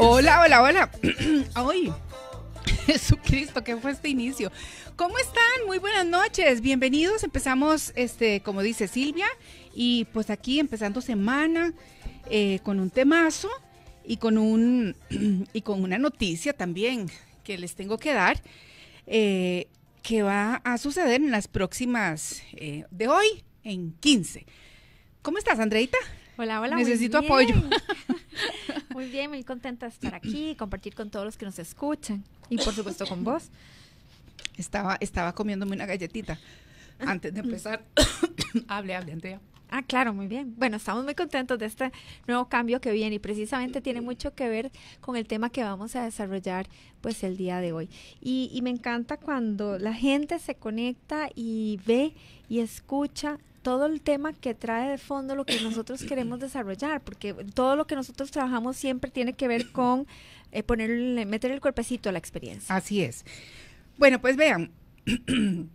Hola, hola, hola. Ay, Jesucristo, ¿qué fue este inicio? ¿Cómo están? Muy buenas noches, bienvenidos. Empezamos, este, como dice Silvia, y pues aquí empezando semana eh, con un temazo y con un y con una noticia también que les tengo que dar eh, que va a suceder en las próximas eh, de hoy en 15. ¿Cómo estás, Andreita? Hola, hola. Necesito apoyo. muy bien, muy contenta de estar aquí, compartir con todos los que nos escuchan y por supuesto con vos. Estaba, estaba comiéndome una galletita antes de empezar. hable, hable, Andrea. Ah, claro, muy bien. Bueno, estamos muy contentos de este nuevo cambio que viene y precisamente tiene mucho que ver con el tema que vamos a desarrollar pues el día de hoy. y me encanta cuando la gente se conecta y ve y escucha todo el tema que trae de fondo lo que nosotros queremos desarrollar, porque todo lo que nosotros trabajamos siempre tiene que ver con eh, ponerle, meter el cuerpecito a la experiencia. Así es. Bueno, pues vean,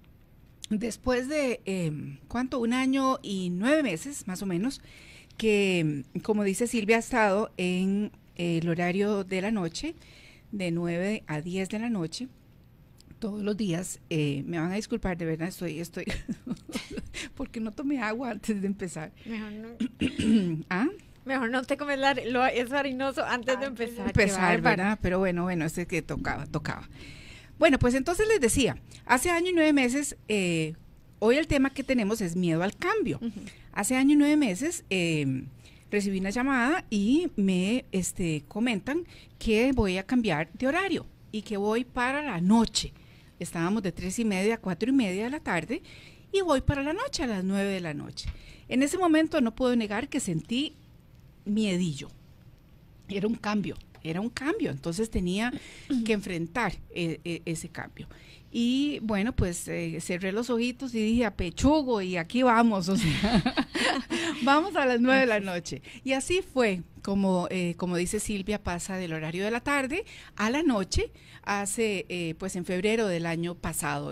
después de, em, ¿cuánto? Un año y nueve meses, más o menos, que, como dice Silvia, ha estado en el horario de la noche, de nueve a diez de la noche, todos los días. Eh, me van a disculpar, de verdad, estoy, estoy porque no tomé agua antes de empezar. Mejor no. ¿Ah? Mejor no te comes la, lo, es harinoso antes, de empezar. empezar, ¿verdad? Pero bueno, bueno, este que tocaba, tocaba. Bueno, pues entonces les decía, hace año y nueve meses, eh, hoy el tema que tenemos es miedo al cambio. Hace año y nueve meses eh, recibí una llamada y me este, comentan que voy a cambiar de horario y que voy para la noche. Estábamos de tres y media a cuatro y media de la tarde y voy para la noche a las 9 de la noche. En ese momento no puedo negar que sentí miedillo. Era un cambio, era un cambio, entonces tenía que enfrentar eh, eh, ese cambio. Y bueno, pues eh, cerré los ojitos y dije, a pechugo y aquí vamos, o sea, vamos a las nueve de la noche. Y así fue, como, eh, como dice Silvia, pasa del horario de la tarde a la noche, hace, eh, pues en febrero del año pasado,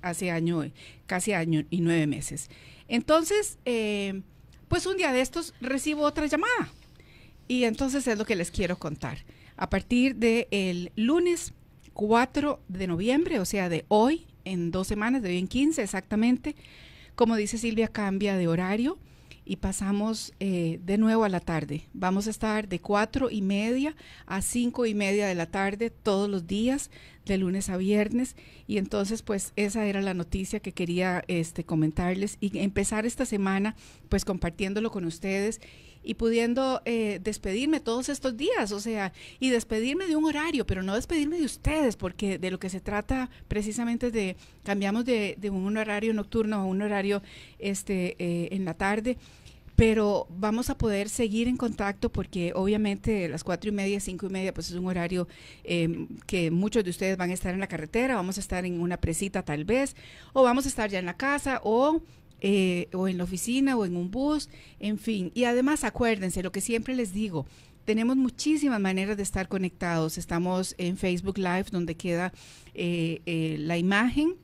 hace año, casi año y nueve meses. Entonces, pues un día de estos recibo otra llamada. Y entonces es lo que les quiero contar. A partir del de lunes 4 de noviembre, o sea, de hoy, en dos semanas, de hoy en 15 exactamente, como dice Silvia, cambia de horario y pasamos eh, de nuevo a la tarde. Vamos a estar de cuatro y media a cinco y media de la tarde todos los días, de lunes a viernes. Y entonces, pues esa era la noticia que quería este, comentarles y empezar esta semana, pues compartiéndolo con ustedes y pudiendo eh, despedirme todos estos días, o sea, y despedirme de un horario, pero no despedirme de ustedes, porque de lo que se trata precisamente de, cambiamos de, un horario nocturno a un horario este, eh, en la tarde, pero vamos a poder seguir en contacto porque obviamente las cuatro y media, cinco y media, pues es un horario eh, que muchos de ustedes van a estar en la carretera, vamos a estar en una presita tal vez, o vamos a estar ya en la casa, o eh, o en la oficina o en un bus, en fin. Y además acuérdense, lo que siempre les digo, tenemos muchísimas maneras de estar conectados. Estamos en Facebook Live, donde queda eh, eh, la imagen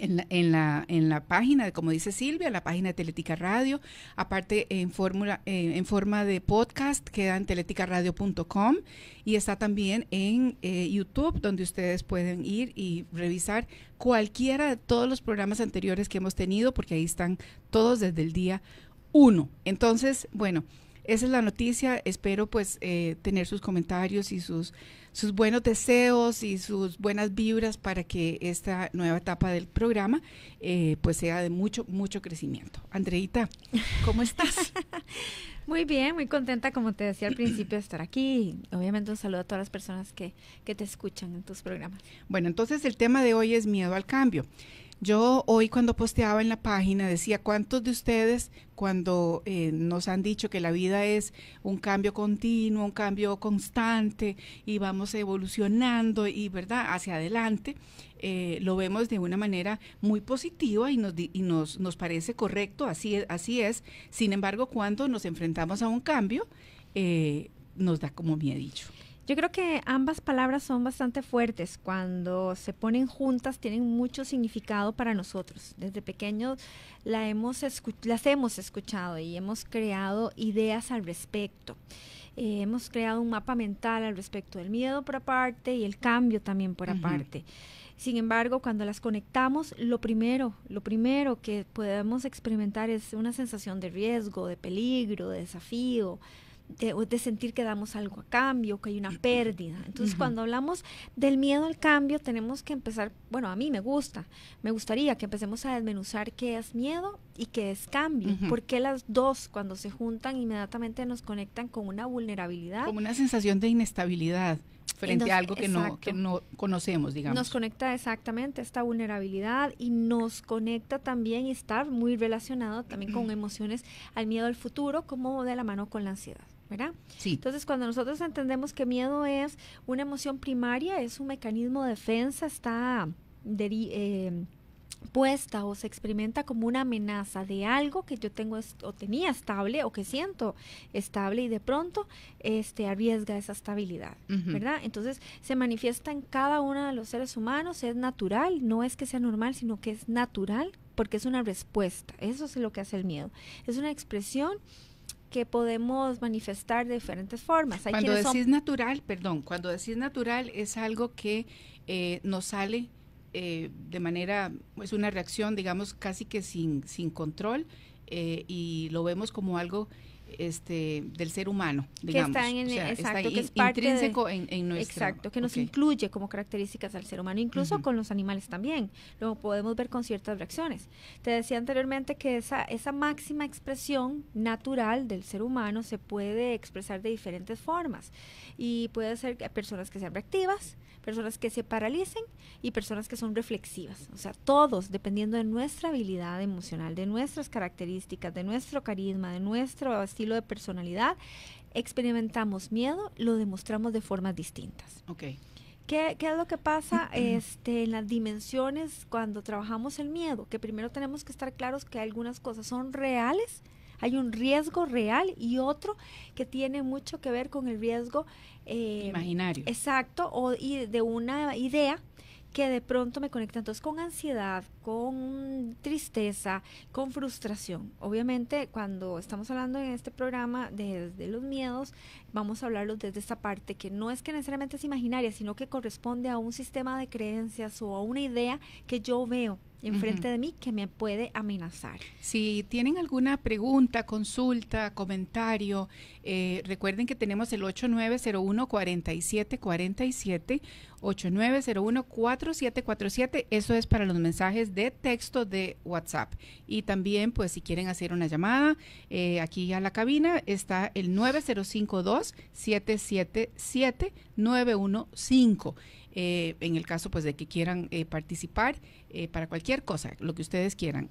en la, en, la, página, como dice Silvia, la página de Teletica Radio, aparte en, fórmula, eh, en forma de podcast queda en teleticaradio.com y está también en eh, YouTube, donde ustedes pueden ir y revisar cualquiera de todos los programas anteriores que hemos tenido, porque ahí están todos desde el día 1. Entonces, bueno esa es la noticia. Espero pues eh, tener sus comentarios y sus, sus buenos deseos y sus buenas vibras para que esta nueva etapa del programa eh, pues sea de mucho, mucho crecimiento. Andreita, ¿cómo estás? muy bien, muy contenta, como te decía al principio, de estar aquí. Obviamente un saludo a todas las personas que, que te escuchan en tus programas. Bueno, entonces el tema de hoy es miedo al cambio. Yo hoy cuando posteaba en la página decía, ¿cuántos de ustedes cuando eh, nos han dicho que la vida es un cambio continuo, un cambio constante y vamos evolucionando y, ¿verdad?, hacia adelante, eh, lo vemos de una manera muy positiva y nos, y nos, nos parece correcto, así es, así es. Sin embargo, cuando nos enfrentamos a un cambio, eh, nos da como miedo. Yo creo que ambas palabras son bastante fuertes. Cuando se ponen juntas tienen mucho significado para nosotros. Desde pequeños la hemos las hemos escuchado y hemos creado ideas al respecto. Eh, hemos creado un mapa mental al respecto del miedo por aparte y el cambio también por aparte. Sin embargo, cuando las conectamos, lo primero, lo primero que podemos experimentar es una sensación de riesgo, de peligro, de desafío, de, sentir que damos algo a cambio, que hay una pérdida. Entonces, cuando hablamos del miedo al cambio, tenemos que empezar, bueno, a mí me gusta, me gustaría que empecemos a desmenuzar qué es miedo y qué es cambio, porque las dos cuando se juntan inmediatamente nos conectan con una vulnerabilidad. Como una sensación de inestabilidad frente a algo que no, conocemos, digamos. Nos conecta exactamente esta vulnerabilidad y nos conecta también estar muy relacionado también con emociones al miedo al futuro, como de la mano con la ansiedad. Entonces, cuando nosotros entendemos que miedo es una emoción primaria, es un mecanismo de defensa, está eh, puesta o se experimenta como una amenaza de algo que yo tengo o tenía estable o que siento estable y de pronto este arriesga esa estabilidad, ¿verdad? Entonces se manifiesta en cada uno de los seres humanos, es natural, no es que sea normal, sino que es natural porque es una respuesta, eso es lo que hace el miedo, es una expresión que podemos manifestar de diferentes formas. cuando decís natural, perdón, cuando decís natural es algo que eh, nos sale eh, de manera, es una reacción, digamos, casi que sin, sin control eh, y lo vemos como algo este, del ser humano, digamos. Que en, exacto, que intrínseco en, nuestro. Exacto, que nos incluye como características al ser humano, incluso con los animales también. Lo podemos ver con ciertas reacciones. Te decía anteriormente que esa, esa máxima expresión natural del ser humano se puede expresar de diferentes formas. Y puede ser personas que sean reactivas, personas que se paralicen y personas que son reflexivas. O sea, todos, dependiendo de nuestra habilidad emocional, de nuestras características, de nuestro carisma, de nuestro estilo de personalidad, experimentamos miedo, lo demostramos de formas distintas. Okay. ¿Qué, es lo que pasa este, en las dimensiones cuando trabajamos el miedo? Que primero tenemos que estar claros que algunas cosas son reales, hay un riesgo real y otro que tiene mucho que ver con el riesgo eh, imaginario. Exacto, o y de una idea que de pronto me conectan entonces con ansiedad, con tristeza, con frustración. Obviamente cuando estamos hablando en este programa desde de los miedos, vamos a hablarlos desde esta parte que no es que necesariamente es imaginaria, sino que corresponde a un sistema de creencias o a una idea que yo veo enfrente de mí que me puede amenazar. Si tienen alguna pregunta, consulta, comentario, eh, recuerden que tenemos el 8901-4747, 8901-4747, eso es para los mensajes de texto de WhatsApp. Y también, pues si quieren hacer una llamada, eh, aquí a la cabina está el 9052-777-915. Eh, en el caso pues de que quieran eh, participar eh, para cualquier cosa, lo que ustedes quieran,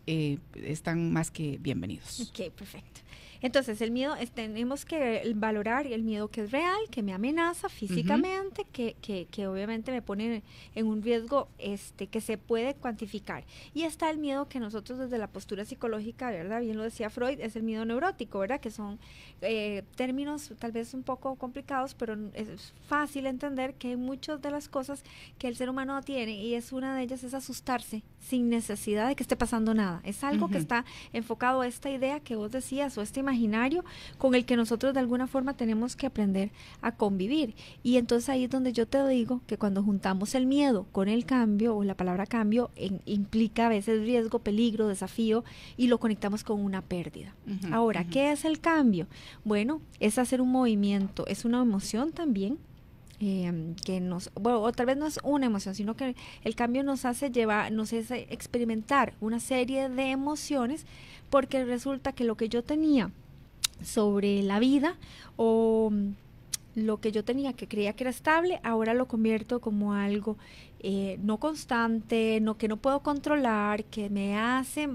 están más que bienvenidos. Ok, perfecto. Entonces, el miedo, tenemos que valorar el miedo que es real, que me amenaza físicamente, que, obviamente me pone en un riesgo este, que se puede cuantificar. Y está el miedo que nosotros desde la postura psicológica, ¿verdad? Bien lo decía Freud, es el miedo neurótico, ¿verdad? Que son eh, términos tal vez un poco complicados, pero es fácil entender que hay muchas de las cosas que el ser humano tiene y es una de ellas es asustarse sin necesidad de que esté pasando nada. Es algo que está enfocado a esta idea que vos decías o este imaginario con el que nosotros de alguna forma tenemos que aprender a convivir. Y entonces ahí es donde yo te digo que cuando juntamos el miedo con el cambio o la palabra cambio implica a veces riesgo, peligro, desafío y lo conectamos con una pérdida. Ahora, ¿qué es el cambio? Bueno, es hacer un movimiento, es una emoción también Em, que nos, bueno, o tal vez no es una emoción, sino que el cambio nos hace llevar, nos hace experimentar una serie de emociones, porque resulta que lo que yo tenía sobre la vida o mm, lo que yo tenía que creía que era estable, ahora lo convierto como algo eh, no constante, no que no puedo controlar, que me hace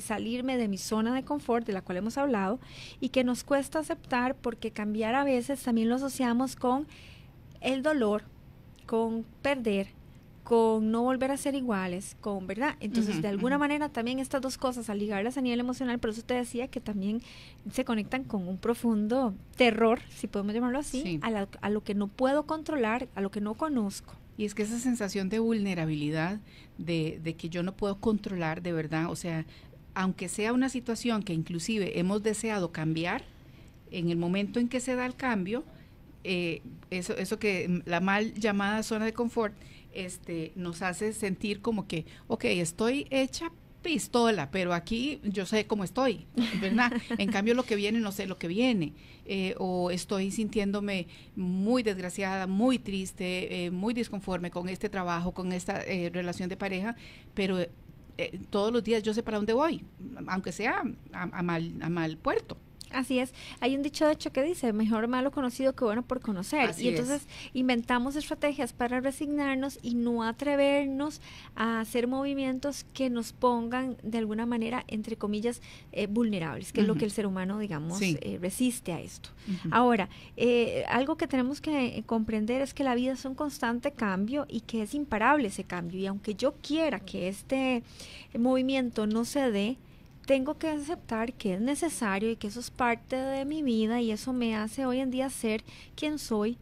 salirme de mi zona de confort, de la cual hemos hablado, y que nos cuesta aceptar porque cambiar a veces también lo asociamos con el dolor, con perder, con no volver a ser iguales, con verdad. Entonces, de alguna manera también estas dos cosas, al ligarlas a nivel emocional, por eso te decía que también se conectan con un profundo terror, si podemos llamarlo así, a, lo que no puedo controlar, a lo que no conozco. Y es que esa sensación de vulnerabilidad, de, que yo no puedo controlar de verdad, o sea, aunque sea una situación que inclusive hemos deseado cambiar, en el momento en que se da el cambio, eh, eso, eso que mm, la mal llamada zona de confort este, nos hace sentir como que, ok, estoy hecha pistola, pero aquí yo sé cómo estoy, ¿verdad? En cambio, lo que viene no sé lo que viene, eh, o estoy sintiéndome muy desgraciada, muy triste, eh, muy disconforme con este trabajo, con esta relación de pareja, pero todos los días yo sé para dónde voy, aunque sea a mal, a mal puerto. Así es, hay un dicho de hecho que dice, mejor malo conocido que bueno por conocer. y entonces inventamos estrategias para resignarnos y no atrevernos a hacer movimientos que nos pongan de alguna manera, entre comillas, eh, vulnerables, que es lo que el ser humano, digamos, eh, resiste a esto. Ahora, eh, algo que tenemos que comprender es que la vida es un constante cambio y que es imparable ese cambio. Y aunque yo quiera que este movimiento no se dé, tengo que aceptar que es necesario y que eso es parte de mi vida y eso me hace hoy en día ser quien soy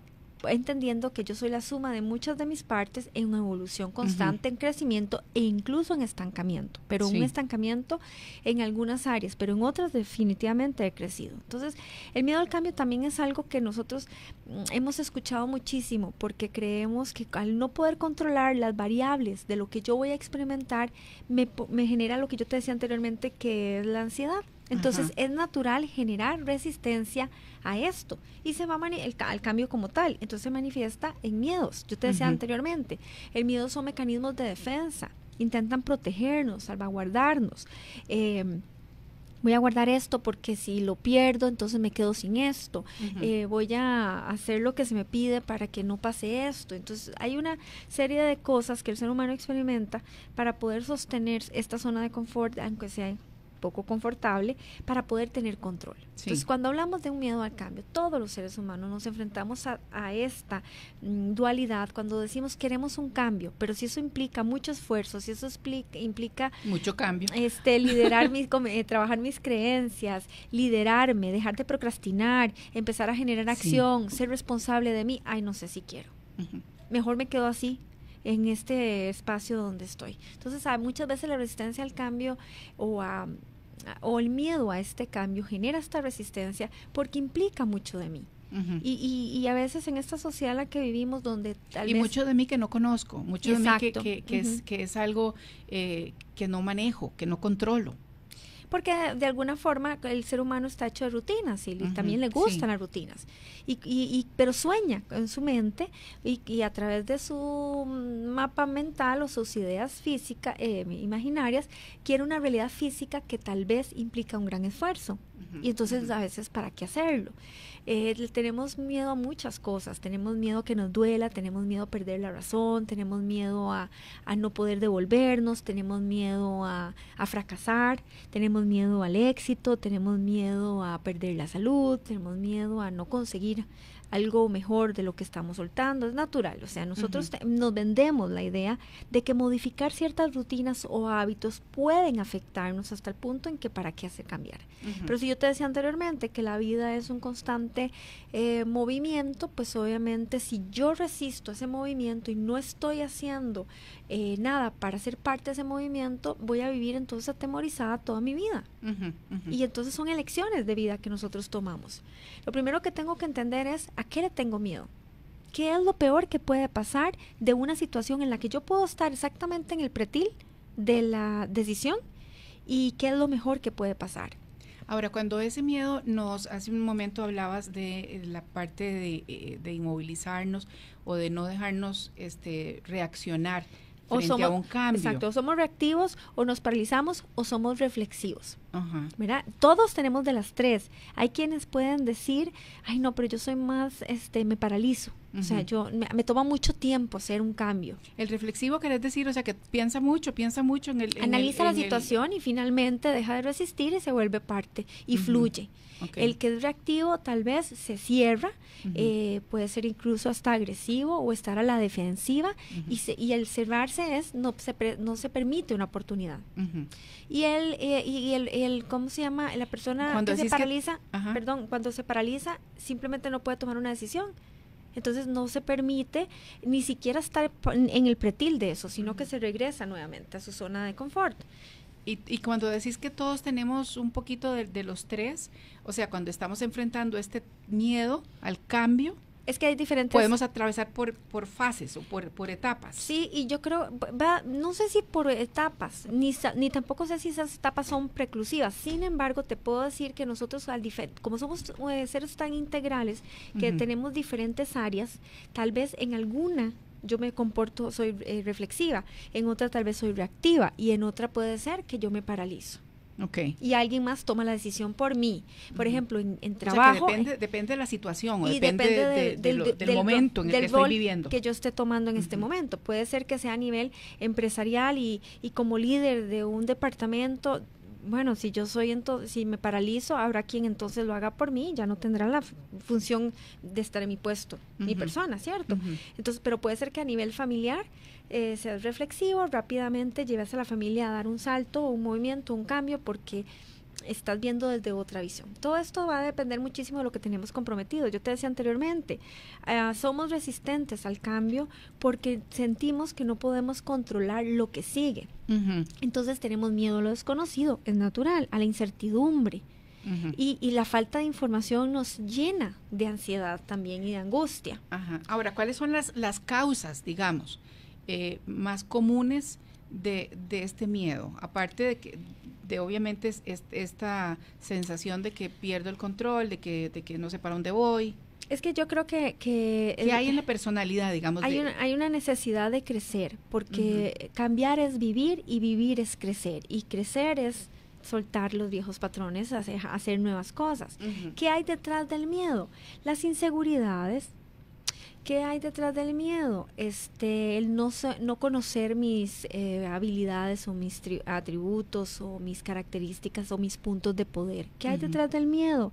entendiendo que yo soy la suma de muchas de mis partes en una evolución constante, en crecimiento e incluso en estancamiento, pero un estancamiento en algunas áreas, pero en otras definitivamente he crecido. Entonces, el miedo al cambio también es algo que nosotros mm, hemos escuchado muchísimo porque creemos que al no poder controlar las variables de lo que yo voy a experimentar, me genera lo que yo te decía anteriormente, que es la ansiedad. Entonces es natural generar resistencia a esto y se va al cambio como tal. Entonces se manifiesta en miedos. Yo te decía anteriormente, el miedo son mecanismos de defensa. Intentan protegernos, salvaguardarnos. Em, voy a guardar esto porque si lo pierdo, entonces me quedo sin esto. Eh, voy a hacer lo que se me pide para que no pase esto. Entonces hay una serie de cosas que el ser humano experimenta para poder sostener esta zona de confort, aunque sea poco confortable para poder tener control. Entonces, cuando hablamos de un miedo al cambio, todos los seres humanos nos enfrentamos a, esta mm, dualidad cuando decimos queremos un cambio, pero si eso implica mucho esfuerzo, si eso implica mucho cambio, este liderar mis, eh, trabajar mis creencias, liderarme, dejar de procrastinar, empezar a generar acción, ser responsable de mí, ay, no sé si quiero. Mejor me quedo así, en este espacio donde estoy. Entonces, hay muchas veces la resistencia al cambio o a o el miedo a este cambio genera esta resistencia porque implica mucho de mí. y, y, a veces en esta sociedad en la que vivimos donde tal y mucho de mí que no conozco, mucho de mí que, es, que es algo eh, que no manejo, que no controlo porque ah, de alguna forma el ser humano está hecho de rutinas y también le gustan las rutinas, y, pero sueña en su mente y, a través de su mm, mapa mental o sus ideas físicas, eh, imaginarias, quiere una realidad física que tal vez implica un gran esfuerzo. y entonces a veces, ¿para qué hacerlo? Eh, tenemos miedo a muchas cosas, tenemos miedo que nos duela, tenemos miedo a perder la razón, tenemos miedo a, no poder devolvernos, tenemos miedo a, a fracasar, tenemos miedo al éxito, tenemos miedo a perder la salud, tenemos miedo a no conseguir algo mejor de lo que estamos soltando, es natural, o sea, nosotros nos vendemos la idea de que modificar ciertas rutinas o hábitos pueden afectarnos hasta el punto en que para qué hacer cambiar. Pero si yo te decía anteriormente que la vida es un constante eh, movimiento, pues obviamente si yo resisto ese movimiento y no estoy haciendo eh, nada para ser parte de ese movimiento, voy a vivir entonces atemorizada toda mi vida. Y entonces son elecciones de vida que nosotros tomamos. Lo primero que tengo que entender es a qué le tengo miedo. ¿Qué es lo peor que puede pasar de una situación en la que yo puedo estar exactamente en el pretil de la decisión y qué es lo mejor que puede pasar? Ahora, cuando ese miedo nos, hace un momento hablabas de eh, la parte de, eh, de inmovilizarnos o de no dejarnos este, reaccionar o cambio. Exacto, somos reactivos o nos paralizamos o somos reflexivos mira Todos tenemos de las tres. Hay quienes pueden decir, ay no, pero yo soy más, este, me paralizo. O sea, yo me, toma mucho tiempo hacer un cambio. El reflexivo querés decir, o sea, que piensa mucho, piensa mucho en el... Analiza la situación y finalmente deja de resistir y se vuelve parte y fluye. El que es reactivo tal vez se cierra, eh, puede ser incluso hasta agresivo o estar a la defensiva y, y, el cerrarse es no se, no se permite una oportunidad. Y, el, eh, y el, el ¿cómo se llama? La persona que se paraliza, perdón, cuando se paraliza simplemente no puede tomar una decisión. Entonces no se permite ni siquiera estar en el pretil de eso, sino que se regresa nuevamente a su zona de confort. Y, cuando decís que todos tenemos un poquito de, de, los tres, o sea, cuando estamos enfrentando este miedo al cambio, es que hay diferentes... Podemos atravesar por, por fases o por, por etapas. Sí, y yo creo, va, no sé si por etapas, ni, ni tampoco sé si esas etapas son preclusivas. Sin embargo, te puedo decir que nosotros, al como somos eh, seres tan integrales, que tenemos diferentes áreas, tal vez en alguna yo me comporto, soy eh, reflexiva, en otra tal vez soy reactiva y en otra puede ser que yo me paralizo. Okay. Y alguien más toma la decisión por mí. Por ejemplo, en, trabajo. depende, de la situación o depende, del, momento en el que estoy viviendo. Que yo esté tomando en este momento. Puede ser que sea a nivel empresarial y, y como líder de un departamento bueno, si yo soy entonces, si me paralizo, habrá quien entonces lo haga por mí, ya no tendrá la función de estar en mi puesto, mi persona, ¿cierto? Entonces, pero puede ser que a nivel familiar eh, seas reflexivo, rápidamente lleves a la familia a dar un salto, un movimiento, un cambio, porque estás viendo desde otra visión. Todo esto va a depender muchísimo de lo que tenemos comprometido. Yo te decía anteriormente, eh, somos resistentes al cambio porque sentimos que no podemos controlar lo que sigue. Entonces tenemos miedo a lo desconocido, es natural, a la incertidumbre. y, la falta de información nos llena de ansiedad también y de angustia. Ahora, ¿cuáles son las, causas, digamos, eh, más comunes de, este miedo? Aparte de que obviamente es, esta sensación de que pierdo el control, de que, de que no sé para dónde voy. Es que yo creo que... Que, hay en la personalidad, digamos. Hay, una, necesidad de crecer, porque cambiar es vivir y vivir es crecer. Y crecer es soltar los viejos patrones, hacer, hacer nuevas cosas. ¿Qué hay detrás del miedo? Las inseguridades, ¿Qué hay detrás del miedo? Este, el no, no conocer mis eh, habilidades o mis atributos o mis características o mis puntos de poder. ¿Qué hay detrás del miedo?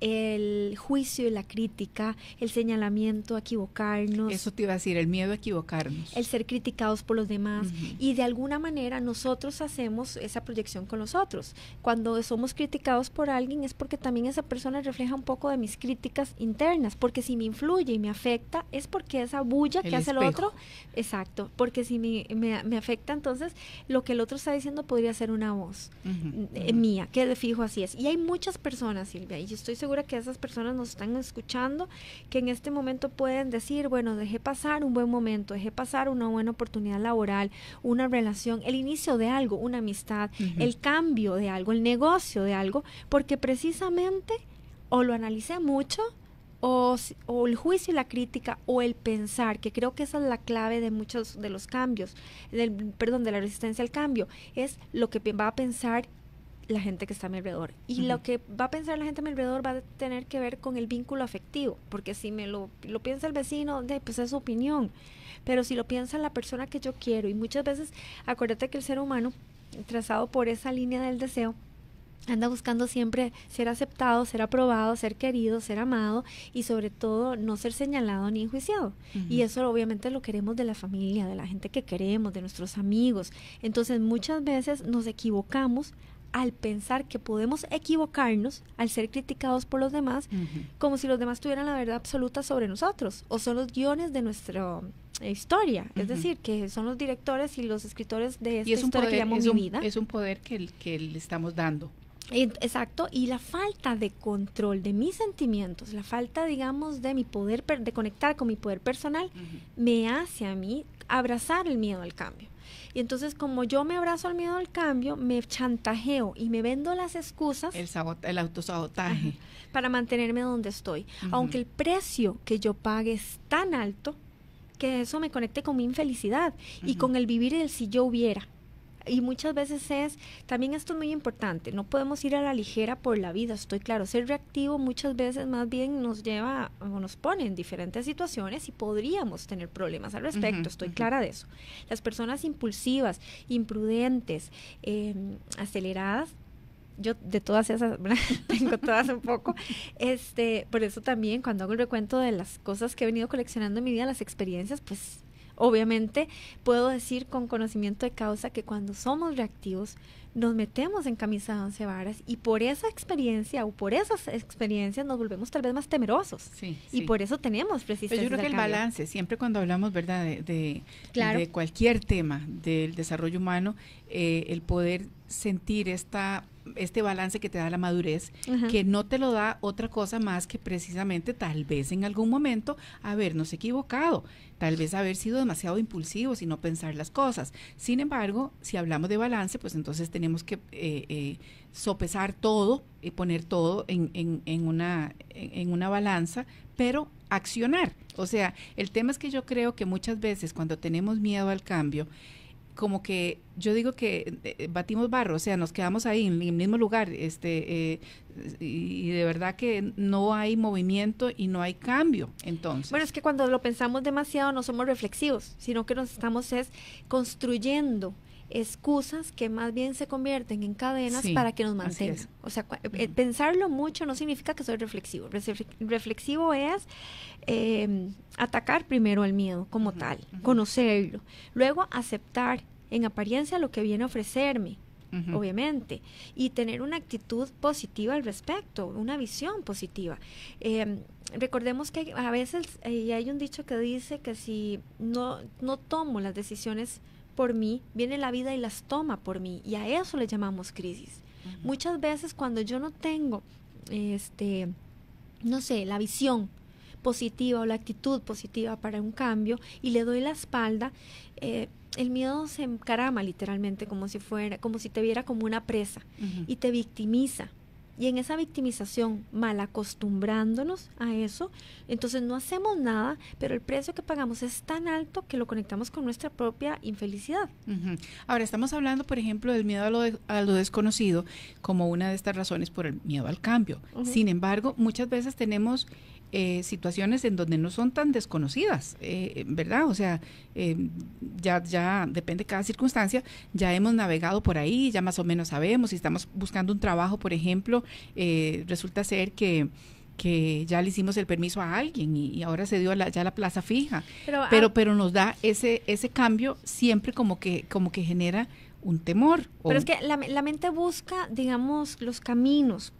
el juicio y la crítica, el señalamiento, a equivocarnos. Eso te iba a decir, el miedo a equivocarnos. El ser criticados por los demás. Y de alguna manera nosotros hacemos esa proyección con los otros. Cuando somos criticados por alguien es porque también esa persona refleja un poco de mis críticas internas, porque si me influye y me afecta es porque esa bulla que hace el otro, exacto, porque si me, afecta entonces lo que el otro está diciendo podría ser una voz eh, mía, que de fijo así es. Y hay muchas personas, Silvia, y yo estoy segura que esas personas nos están escuchando, que en este momento pueden decir, bueno, dejé pasar un buen momento, dejé pasar una buena oportunidad laboral, una relación, el inicio de algo, una amistad, el cambio de algo, el negocio de algo, porque precisamente o lo analicé mucho, o, el juicio y la crítica o el pensar, que creo que esa es la clave de muchos de los cambios, del, perdón, de la resistencia al cambio, es lo que va a pensar la gente que está a mi alrededor. Y lo que va a pensar la gente a mi alrededor va a tener que ver con el vínculo afectivo, porque si me lo, piensa el vecino, de, pues es su opinión. Pero si lo piensa la persona que yo quiero, y muchas veces, acuérdate que el ser humano, trazado por esa línea del deseo, anda buscando siempre ser aceptado, ser aprobado, ser querido, ser amado y sobre todo no ser señalado ni enjuiciado. Y eso obviamente lo queremos de la familia, de la gente que queremos, de nuestros amigos. Entonces muchas veces nos equivocamos al pensar que podemos equivocarnos, al ser criticados por los demás, como si los demás tuvieran la verdad absoluta sobre nosotros, o son los guiones de nuestra eh, historia, es decir, que son los directores y los escritores de esta es poder, que vida. Es un poder que, le estamos dando. Exacto, y la falta de control de mis sentimientos, la falta, digamos, de mi poder, de conectar con mi poder personal, me hace a mí abrazar el miedo al cambio. Y entonces como yo me abrazo al miedo al cambio, me chantajeo y me vendo las excusas. El, autosabotaje. para mantenerme donde estoy. Aunque el precio que yo pague es tan alto que eso me conecte con mi infelicidad y con el vivir el si yo hubiera y muchas veces es, también esto es muy importante, no podemos ir a la ligera por la vida, estoy claro, ser reactivo muchas veces más bien nos lleva o nos pone en diferentes situaciones y podríamos tener problemas al respecto, estoy clara de eso. Las personas impulsivas, imprudentes, em, aceleradas, yo de todas esas, tengo todas un poco, este, por eso también cuando hago el recuento de las cosas que he venido coleccionando en mi vida, las experiencias, pues Obviamente, puedo decir con conocimiento de causa que cuando somos reactivos, nos metemos en camisa de once varas y por esa experiencia o por esas experiencias nos volvemos tal vez más temerosos. y por eso tenemos precisamente. yo creo que el balance, siempre cuando hablamos, ¿verdad?, de, de cualquier tema del desarrollo humano, eh, el poder sentir esta este balance que te da la madurez, que no te lo da otra cosa más que precisamente tal vez en algún momento habernos equivocado, tal vez haber sido demasiado impulsivos y no pensar las cosas. Sin embargo, si hablamos de balance, pues entonces tenemos que eh, eh, sopesar todo y poner todo en, en, una, en una balanza, pero accionar. O sea, el tema es que yo creo que muchas veces cuando tenemos miedo al cambio, como que yo digo que eh, eh, batimos barro, o sea, nos quedamos ahí en el mismo lugar, este, eh, y, de verdad que no hay movimiento y no hay cambio, entonces. Bueno, es que cuando lo pensamos demasiado no somos reflexivos, sino que nos estamos es construyendo excusas que más bien se convierten en cadenas para que nos mantengan. O sea, pensarlo mucho no significa que soy reflexivo. Reflexivo es em, atacar primero el miedo como tal, conocerlo, luego aceptar en apariencia lo que viene a ofrecerme, obviamente, y tener una actitud positiva al respecto, una visión positiva. Em, recordemos que a veces eh, hay un dicho que dice que si no, no tomo las decisiones por mí, viene la vida y las toma por mí, y a eso le llamamos crisis. Muchas veces cuando yo no tengo, este, no sé, la visión positiva o la actitud positiva para un cambio y le doy la espalda, eh, el miedo se encarama literalmente como si fuera, como si te viera como una presa y te victimiza. Y en esa victimización, mal acostumbrándonos a eso, entonces no hacemos nada, pero el precio que pagamos es tan alto que lo conectamos con nuestra propia infelicidad. Ahora, estamos hablando, por ejemplo, del miedo a lo, desconocido como una de estas razones por el miedo al cambio. Sin embargo, muchas veces tenemos eh, situaciones en donde no son tan desconocidas, eh, ¿verdad? O sea, eh, ya, ya depende de cada circunstancia, ya hemos navegado por ahí, ya más o menos sabemos, si estamos buscando un trabajo, por ejemplo, eh, resulta ser que ya le hicimos el permiso a alguien y, ahora se dio la, ya la plaza fija. Ah, pero, pero, nos da ese, ese cambio siempre como que, como que genera un temor. Pero es que la, la mente busca, digamos, los caminos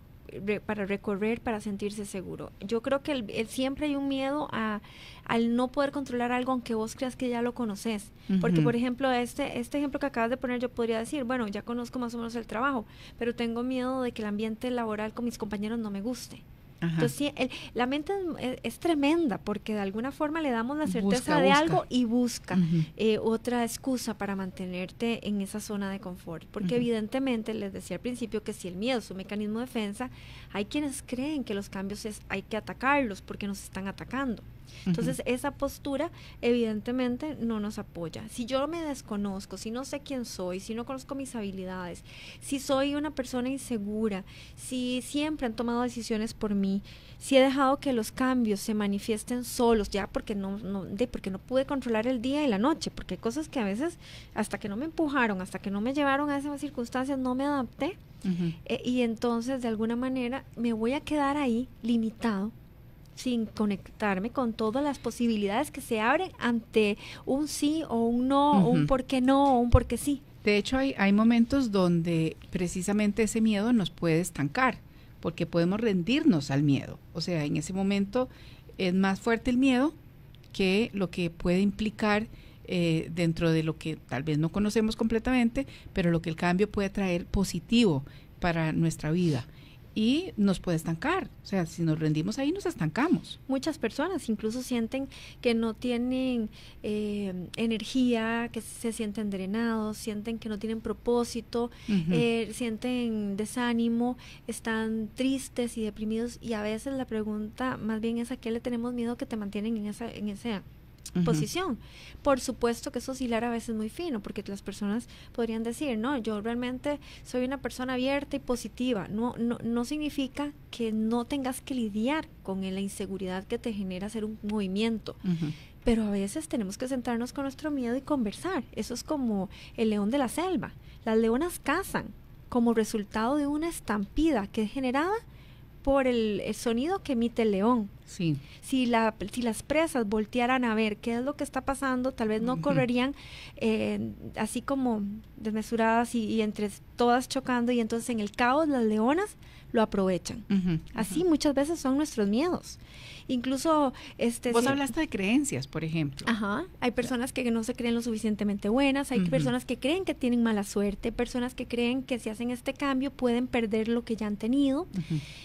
para recorrer, para sentirse seguro. Yo creo que el, siempre hay un miedo a, al no poder controlar algo aunque vos creas que ya lo conoces. Porque, por ejemplo, este, este ejemplo que acabas de poner, yo podría decir, bueno, ya conozco más o menos el trabajo, pero tengo miedo de que el ambiente laboral con mis compañeros no me guste. Entonces, la mente e, es, tremenda porque de alguna forma le damos la certeza de algo y busca eh, otra excusa para mantenerte en esa zona de confort. Porque evidentemente, les decía al principio que si el miedo es un mecanismo de defensa, hay quienes creen que los cambios es, hay que atacarlos porque nos están atacando. Entonces, esa postura evidentemente no nos apoya. Si yo me desconozco, si no sé quién soy, si no conozco mis habilidades, si soy una persona insegura, si siempre han tomado decisiones por mí, si he dejado que los cambios se manifiesten solos, ya porque no, porque no pude controlar el día y la noche, porque hay cosas que a veces hasta que no me empujaron, hasta que no me llevaron a esas circunstancias, no me adapté. Eh, y entonces, de alguna manera, me voy a quedar ahí limitado sin conectarme con todas las posibilidades que se abren ante un sí o un no, un por qué no, o un por qué sí. De hecho, hay, hay momentos donde precisamente ese miedo nos puede estancar, porque podemos rendirnos al miedo. O sea, en ese momento es más fuerte el miedo que lo que puede implicar eh, dentro de lo que tal vez no conocemos completamente, pero lo que el cambio puede traer positivo para nuestra vida y nos puede estancar. O sea, si nos rendimos ahí, nos estancamos. Muchas personas incluso sienten que no tienen eh, energía, que se sienten drenados, sienten que no tienen propósito, eh, sienten desánimo, están tristes y deprimidos. Y a veces la pregunta más bien es a qué le tenemos miedo que te mantienen en, esa, en ese posición. Por supuesto que eso es a veces muy fino, porque las personas podrían decir, no, yo realmente soy una persona abierta y positiva. No, no, no significa que no tengas que lidiar con la inseguridad que te genera hacer un movimiento. pero a veces tenemos que sentarnos con nuestro miedo y conversar. Eso es como el león de la selva. Las leonas cazan como resultado de una estampida que es generada por el sonido que emite el león. Si, la, si las presas voltearan a ver qué es lo que está pasando, tal vez no correrían eh, así como desmesuradas y, entre todas chocando y entonces en el caos las leonas lo aprovechan. así muchas veces son nuestros miedos. Incluso este Vos hablaste de creencias, por ejemplo. Ajá, hay personas que no se creen lo suficientemente buenas, hay personas que creen que tienen mala suerte, personas que creen que si hacen este cambio pueden perder lo que ya han tenido.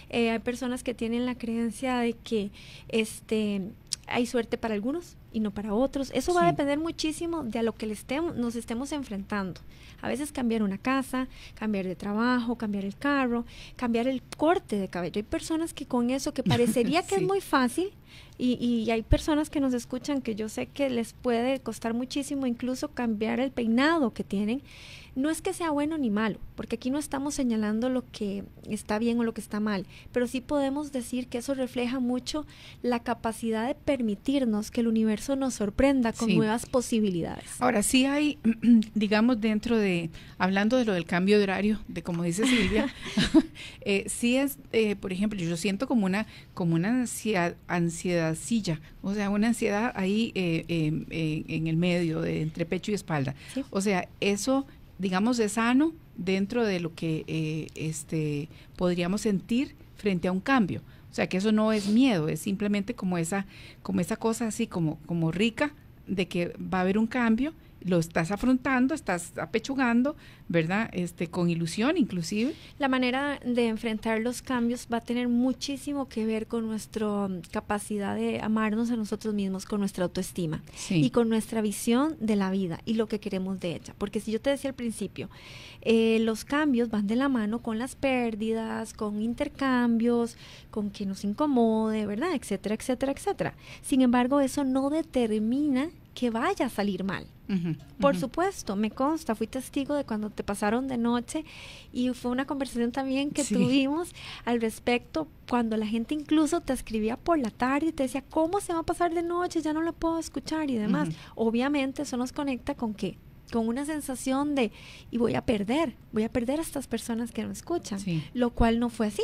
Eh, hay personas que tienen la creencia de que este, hay suerte para algunos y no para otros. Eso va a depender muchísimo de a lo que estemos, nos estemos enfrentando. A veces cambiar una casa, cambiar de trabajo, cambiar el carro, cambiar el corte de cabello. Hay personas que con eso, que parecería que es muy fácil, y, y, hay personas que nos escuchan que yo sé que les puede costar muchísimo incluso cambiar el peinado que tienen. No es que sea bueno ni malo, porque aquí no estamos señalando lo que está bien o lo que está mal, pero sí podemos decir que eso refleja mucho la capacidad de permitirnos que el universo nos sorprenda con nuevas posibilidades. Ahora sí hay, digamos, dentro de, hablando de lo del cambio de horario, de como dice Silvia, eh, sí es, eh, por ejemplo, yo siento como una, como una ansiedad, ansiedad silla, o sea, una ansiedad ahí eh, en el medio, de entre pecho y espalda. O sea, eso digamos, de sano dentro de lo que eh, este, podríamos sentir frente a un cambio. O sea, que eso no es miedo, es simplemente como esa, como esa cosa así, como, como rica de que va a haber un cambio lo estás afrontando, estás apechugando, ¿verdad? Este, con ilusión inclusive. La manera de enfrentar los cambios va a tener muchísimo que ver con nuestra um, capacidad de amarnos a nosotros mismos, con nuestra autoestima y con nuestra visión de la vida y lo que queremos de ella. Porque si yo te decía al principio, eh, los cambios van de la mano con las pérdidas, con intercambios, con que nos incomode, ¿verdad? Etcétera, etcétera, etcétera. Sin embargo, eso no determina que vaya a salir mal. Por supuesto, me consta, fui testigo de cuando te pasaron de noche y fue una conversación también que tuvimos al respecto, cuando la gente incluso te escribía por la tarde y te decía, ¿cómo se va a pasar de noche? Ya no la puedo escuchar y demás. Obviamente eso nos conecta con que con una sensación de, y voy a perder, voy a perder a estas personas que no escuchan, lo cual no fue así.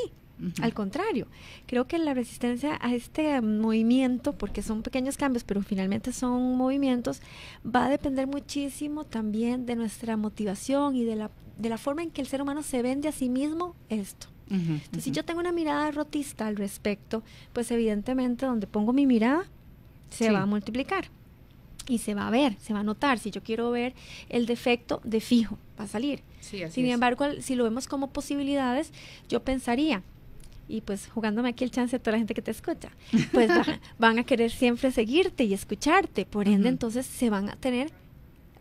Al contrario, creo que la resistencia a este movimiento, porque son pequeños cambios, pero finalmente son movimientos, va a depender muchísimo también de nuestra motivación y de la, forma en que el ser humano se vende a sí mismo esto. Entonces, si yo tengo una mirada rotista al respecto, pues evidentemente donde pongo mi mirada se va a multiplicar y se va a ver, se va a notar. Si yo quiero ver el defecto, de fijo, va a salir. Sin embargo, si lo vemos como posibilidades, yo pensaría, y pues jugándome aquí el chance a toda la gente que te escucha, pues van, a querer siempre seguirte y escucharte, por ende entonces se van a tener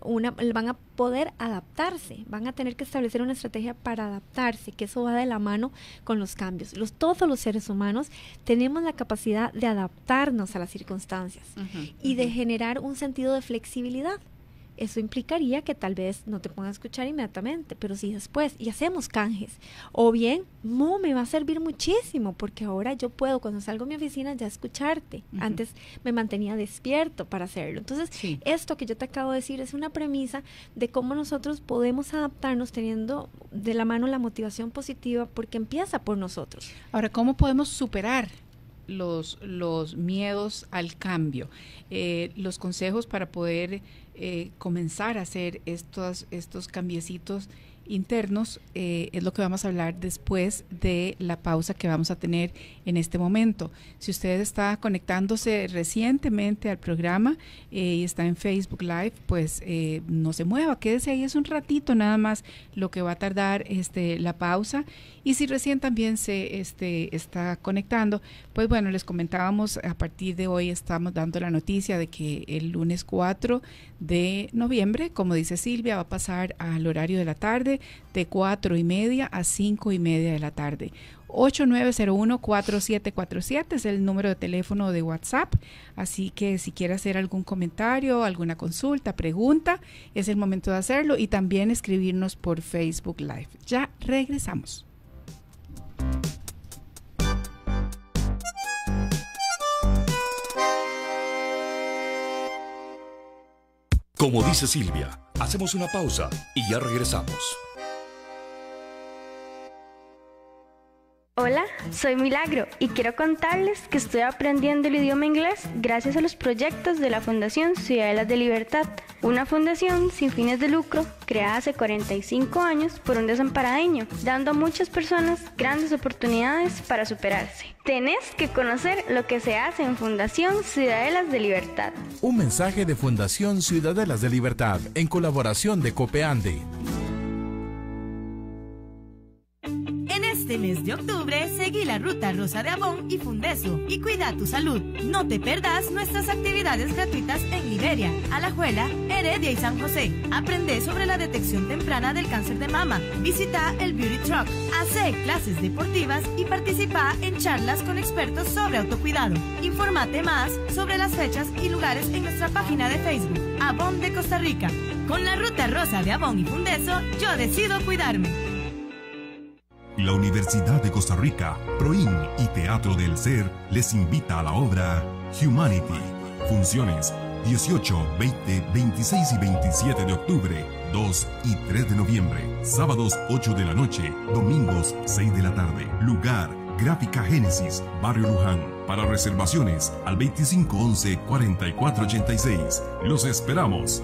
una, van a poder adaptarse, van a tener que establecer una estrategia para adaptarse, que eso va de la mano con los cambios. Los, todos los seres humanos tenemos la capacidad de adaptarnos a las circunstancias y de generar un sentido de flexibilidad eso implicaría que tal vez no te a escuchar inmediatamente, pero sí después y hacemos canjes. O bien, no me va a servir muchísimo porque ahora yo puedo, cuando salgo de mi oficina, ya escucharte. Antes me mantenía despierto para hacerlo. Entonces, esto que yo te acabo de decir es una premisa de cómo nosotros podemos adaptarnos teniendo de la mano la motivación positiva porque empieza por nosotros. Ahora, ¿cómo podemos superar los, miedos al cambio, eh, los consejos para poder eh, comenzar a hacer estos, estos cambiecitos internos eh, es lo que vamos a hablar después de la pausa que vamos a tener en este momento. Si usted está conectándose recientemente al programa eh, y está en Facebook Live, pues eh, no se mueva, quédese ahí, es un ratito nada más lo que va a tardar este, la pausa. Y si recién también se este, está conectando, pues bueno, les comentábamos, a partir de hoy estamos dando la noticia de que el lunes 4 de noviembre, como dice Silvia, va a pasar al horario de la tarde de 4 y media a 5 y media de la tarde. 8901-4747 es el número de teléfono de WhatsApp, así que si quiere hacer algún comentario, alguna consulta, pregunta, es el momento de hacerlo y también escribirnos por Facebook Live. Ya regresamos. Como dice Silvia, hacemos una pausa y ya regresamos. Hola, soy Milagro y quiero contarles que estoy aprendiendo el idioma inglés gracias a los proyectos de la Fundación Ciudadelas de Libertad, una fundación sin fines de lucro creada hace 45 años por un desamparadeño, dando a muchas personas grandes oportunidades para superarse. Tenés que conocer lo que se hace en Fundación Ciudadelas de Libertad. Un mensaje de Fundación Ciudadelas de Libertad en colaboración de Copeande. Este mes de octubre, seguí la ruta Rosa de Abón y Fundeso y cuida tu salud. No te perdas nuestras actividades gratuitas en Liberia, Alajuela, Heredia y San José. Aprende sobre la detección temprana del cáncer de mama. Visita el Beauty Truck. Hace clases deportivas y participa en charlas con expertos sobre autocuidado. informate más sobre las fechas y lugares en nuestra página de Facebook, Abón de Costa Rica. Con la ruta Rosa de Abón y Fundeso, yo decido cuidarme. La Universidad de Costa Rica, PROIN y Teatro del Ser les invita a la obra Humanity. Funciones 18, 20, 26 y 27 de octubre, 2 y 3 de noviembre, sábados 8 de la noche, domingos 6 de la tarde. Lugar, Gráfica Génesis, Barrio Luján. Para reservaciones al 2511-4486. Los esperamos.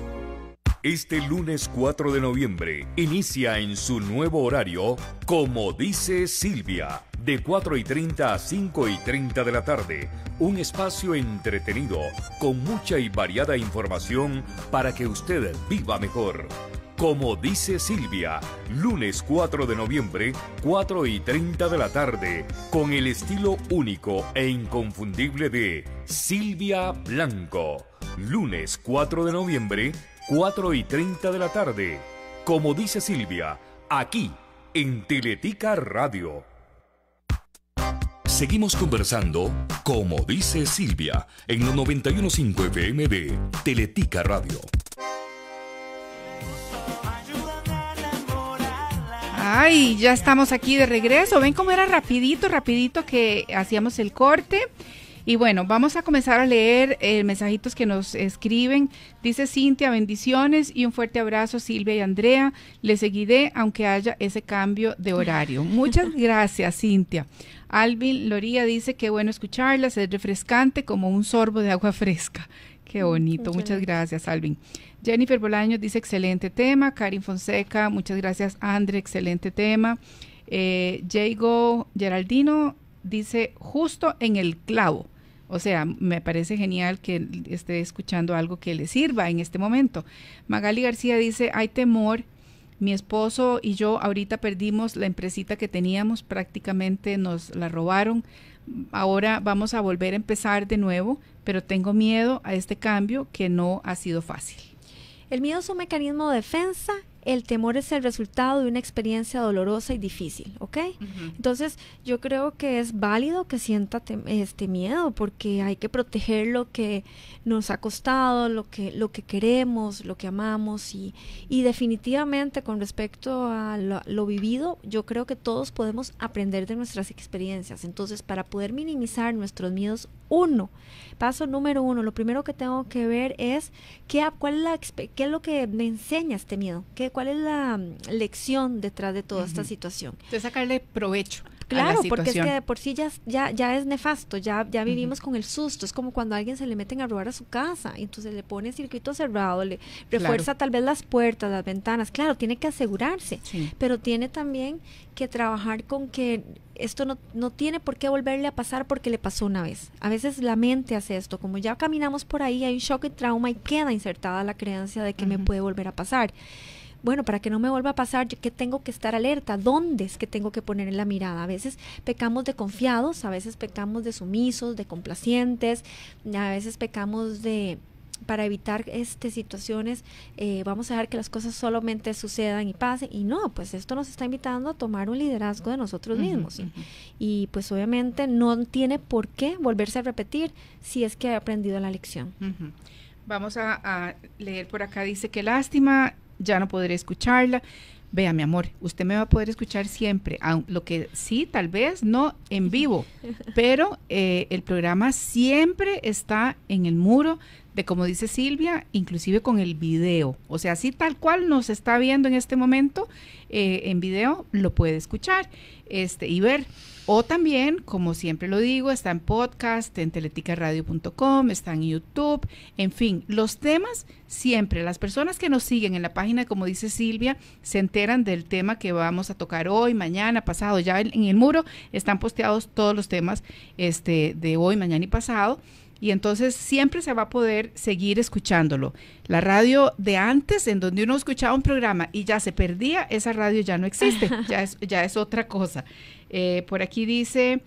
Este lunes 4 de noviembre inicia en su nuevo horario, como dice Silvia, de 4 y 30 a 5 y 30 de la tarde, un espacio entretenido con mucha y variada información para que usted viva mejor. Como dice Silvia, lunes 4 de noviembre, 4 y 30 de la tarde, con el estilo único e inconfundible de Silvia Blanco. Lunes 4 de noviembre, 4 y 30 de la tarde, como dice Silvia, aquí en Teletica Radio. Seguimos conversando, como dice Silvia, en los 91.5 FM de Teletica Radio. Ay, ya estamos aquí de regreso. Ven cómo era rapidito, rapidito que hacíamos el corte. Y bueno, vamos a comenzar a leer el eh, mensajitos que nos escriben. Dice Cintia, bendiciones y un fuerte abrazo Silvia y Andrea. Les seguiré aunque haya ese cambio de horario. Muchas gracias Cintia. Alvin Loría dice que bueno escucharlas, es refrescante como un sorbo de agua fresca. Qué mm, bonito, muchas, gracias. Alvin. Jennifer Bolaños dice excelente tema. Karin Fonseca, muchas gracias Andre, excelente tema. Eh, Jago Geraldino dice justo en el clavo. O sea, me parece genial que esté escuchando algo que le sirva en este momento. Magali García dice, hay temor. Mi esposo y yo ahorita perdimos la empresita que teníamos, prácticamente nos la robaron. Ahora vamos a volver a empezar de nuevo, pero tengo miedo a este cambio que no ha sido fácil. El miedo es un mecanismo de defensa el temor es el resultado de una experiencia dolorosa y difícil, ¿ok? Entonces yo creo que es válido que sienta este miedo porque hay que proteger lo que nos ha costado, lo que, lo que queremos, lo que amamos y, y definitivamente con respecto a lo vivido, yo creo que todos podemos aprender de nuestras experiencias. Entonces para poder minimizar nuestros miedos uno. Paso número uno, lo primero que tengo que ver es qué, cuál es la, qué es lo que me enseña este miedo, qué, cuál es la mm, lección detrás de toda esta situación. De sacarle provecho. Claro, porque es que de por sí ya, ya, ya es nefasto, ya, ya vivimos con el susto, es como cuando a alguien se le meten a robar a su casa, entonces le pone circuito cerrado, le refuerza tal vez las puertas, las ventanas, claro, tiene que asegurarse, pero tiene también que trabajar con que esto no, tiene por qué volverle a pasar porque le pasó una vez. A veces la mente hace esto, como ya caminamos por ahí, hay un shock y trauma y queda insertada la creencia de que me puede volver a pasar. Bueno, para que no me vuelva a pasar, ¿qué tengo que estar alerta? ¿Dónde es que tengo que poner en la mirada? A veces pecamos de confiados, a veces pecamos de sumisos, de complacientes, a veces pecamos de, para evitar este, situaciones, eh, vamos a dejar que las cosas solamente sucedan y pasen. Y no, pues esto nos está invitando a tomar un liderazgo de nosotros mismos. Y, pues obviamente no tiene por qué volverse a repetir si es que ha aprendido la lección. Vamos a, leer por acá, dice, que lástima, ya no podré escucharla vea mi amor, usted me va a poder escuchar siempre, aunque lo que sí, tal vez no en vivo, pero eh, el programa siempre está en el muro de como dice Silvia, inclusive con el video. O sea, si tal cual nos está viendo en este momento eh, en video, lo puede escuchar este, y ver. O también, como siempre lo digo, está en podcast, en teleticaradio.com, está en YouTube, en fin, los temas siempre, las personas que nos siguen en la página, como dice Silvia, se enteran del tema que vamos a tocar hoy, mañana, pasado, ya en, en el muro están posteados todos los temas este, de hoy, mañana y pasado y entonces siempre se va a poder seguir escuchándolo. La radio de antes, en donde uno escuchaba un programa y ya se perdía, esa radio ya no existe, ya es, ya es otra cosa. Eh, por aquí dice...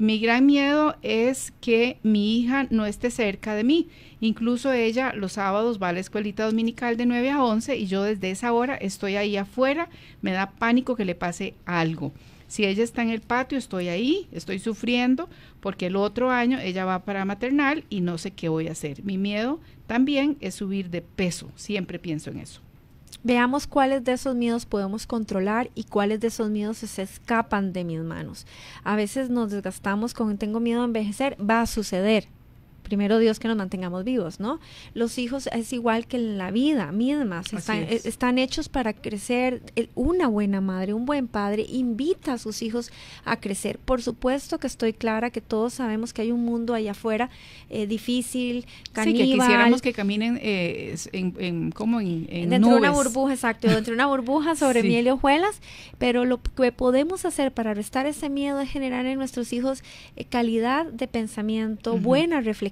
Mi gran miedo es que mi hija no esté cerca de mí. Incluso ella los sábados va a la escuelita dominical de 9 a 11 y yo desde esa hora estoy ahí afuera. Me da pánico que le pase algo. Si ella está en el patio, estoy ahí, estoy sufriendo, porque el otro año ella va para maternal y no sé qué voy a hacer. Mi miedo también es subir de peso, siempre pienso en eso. Veamos cuáles de esos miedos podemos controlar y cuáles de esos miedos se escapan de mis manos. A veces nos desgastamos con tengo miedo a envejecer, va a suceder, primero Dios que nos mantengamos vivos, ¿no? Los hijos es igual que la vida misma, están, hechos para crecer. una buena madre, un buen padre invita a sus hijos a crecer. Por supuesto que estoy clara que todos sabemos que hay un mundo allá afuera eh, difícil, caníbal. Sí, que quisiéramos que caminen eh, en, como en, dentro de una burbuja, exacto, dentro de una burbuja sobre miel y hojuelas, pero lo que podemos hacer para restar ese miedo es generar en nuestros hijos eh, calidad de pensamiento, buena reflexión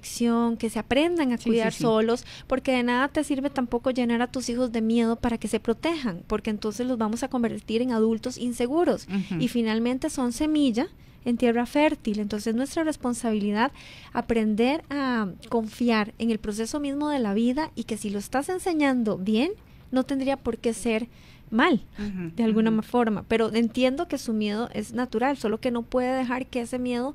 que se aprendan a cuidar solos, porque de nada te sirve tampoco llenar a tus hijos de miedo para que se protejan, porque entonces los vamos a convertir en adultos inseguros y finalmente son semilla en tierra fértil. Entonces nuestra responsabilidad aprender a confiar en el proceso mismo de la vida y que si lo estás enseñando bien, no tendría por qué ser mal, de alguna forma. Pero entiendo que su miedo es natural, solo que no puede dejar que ese miedo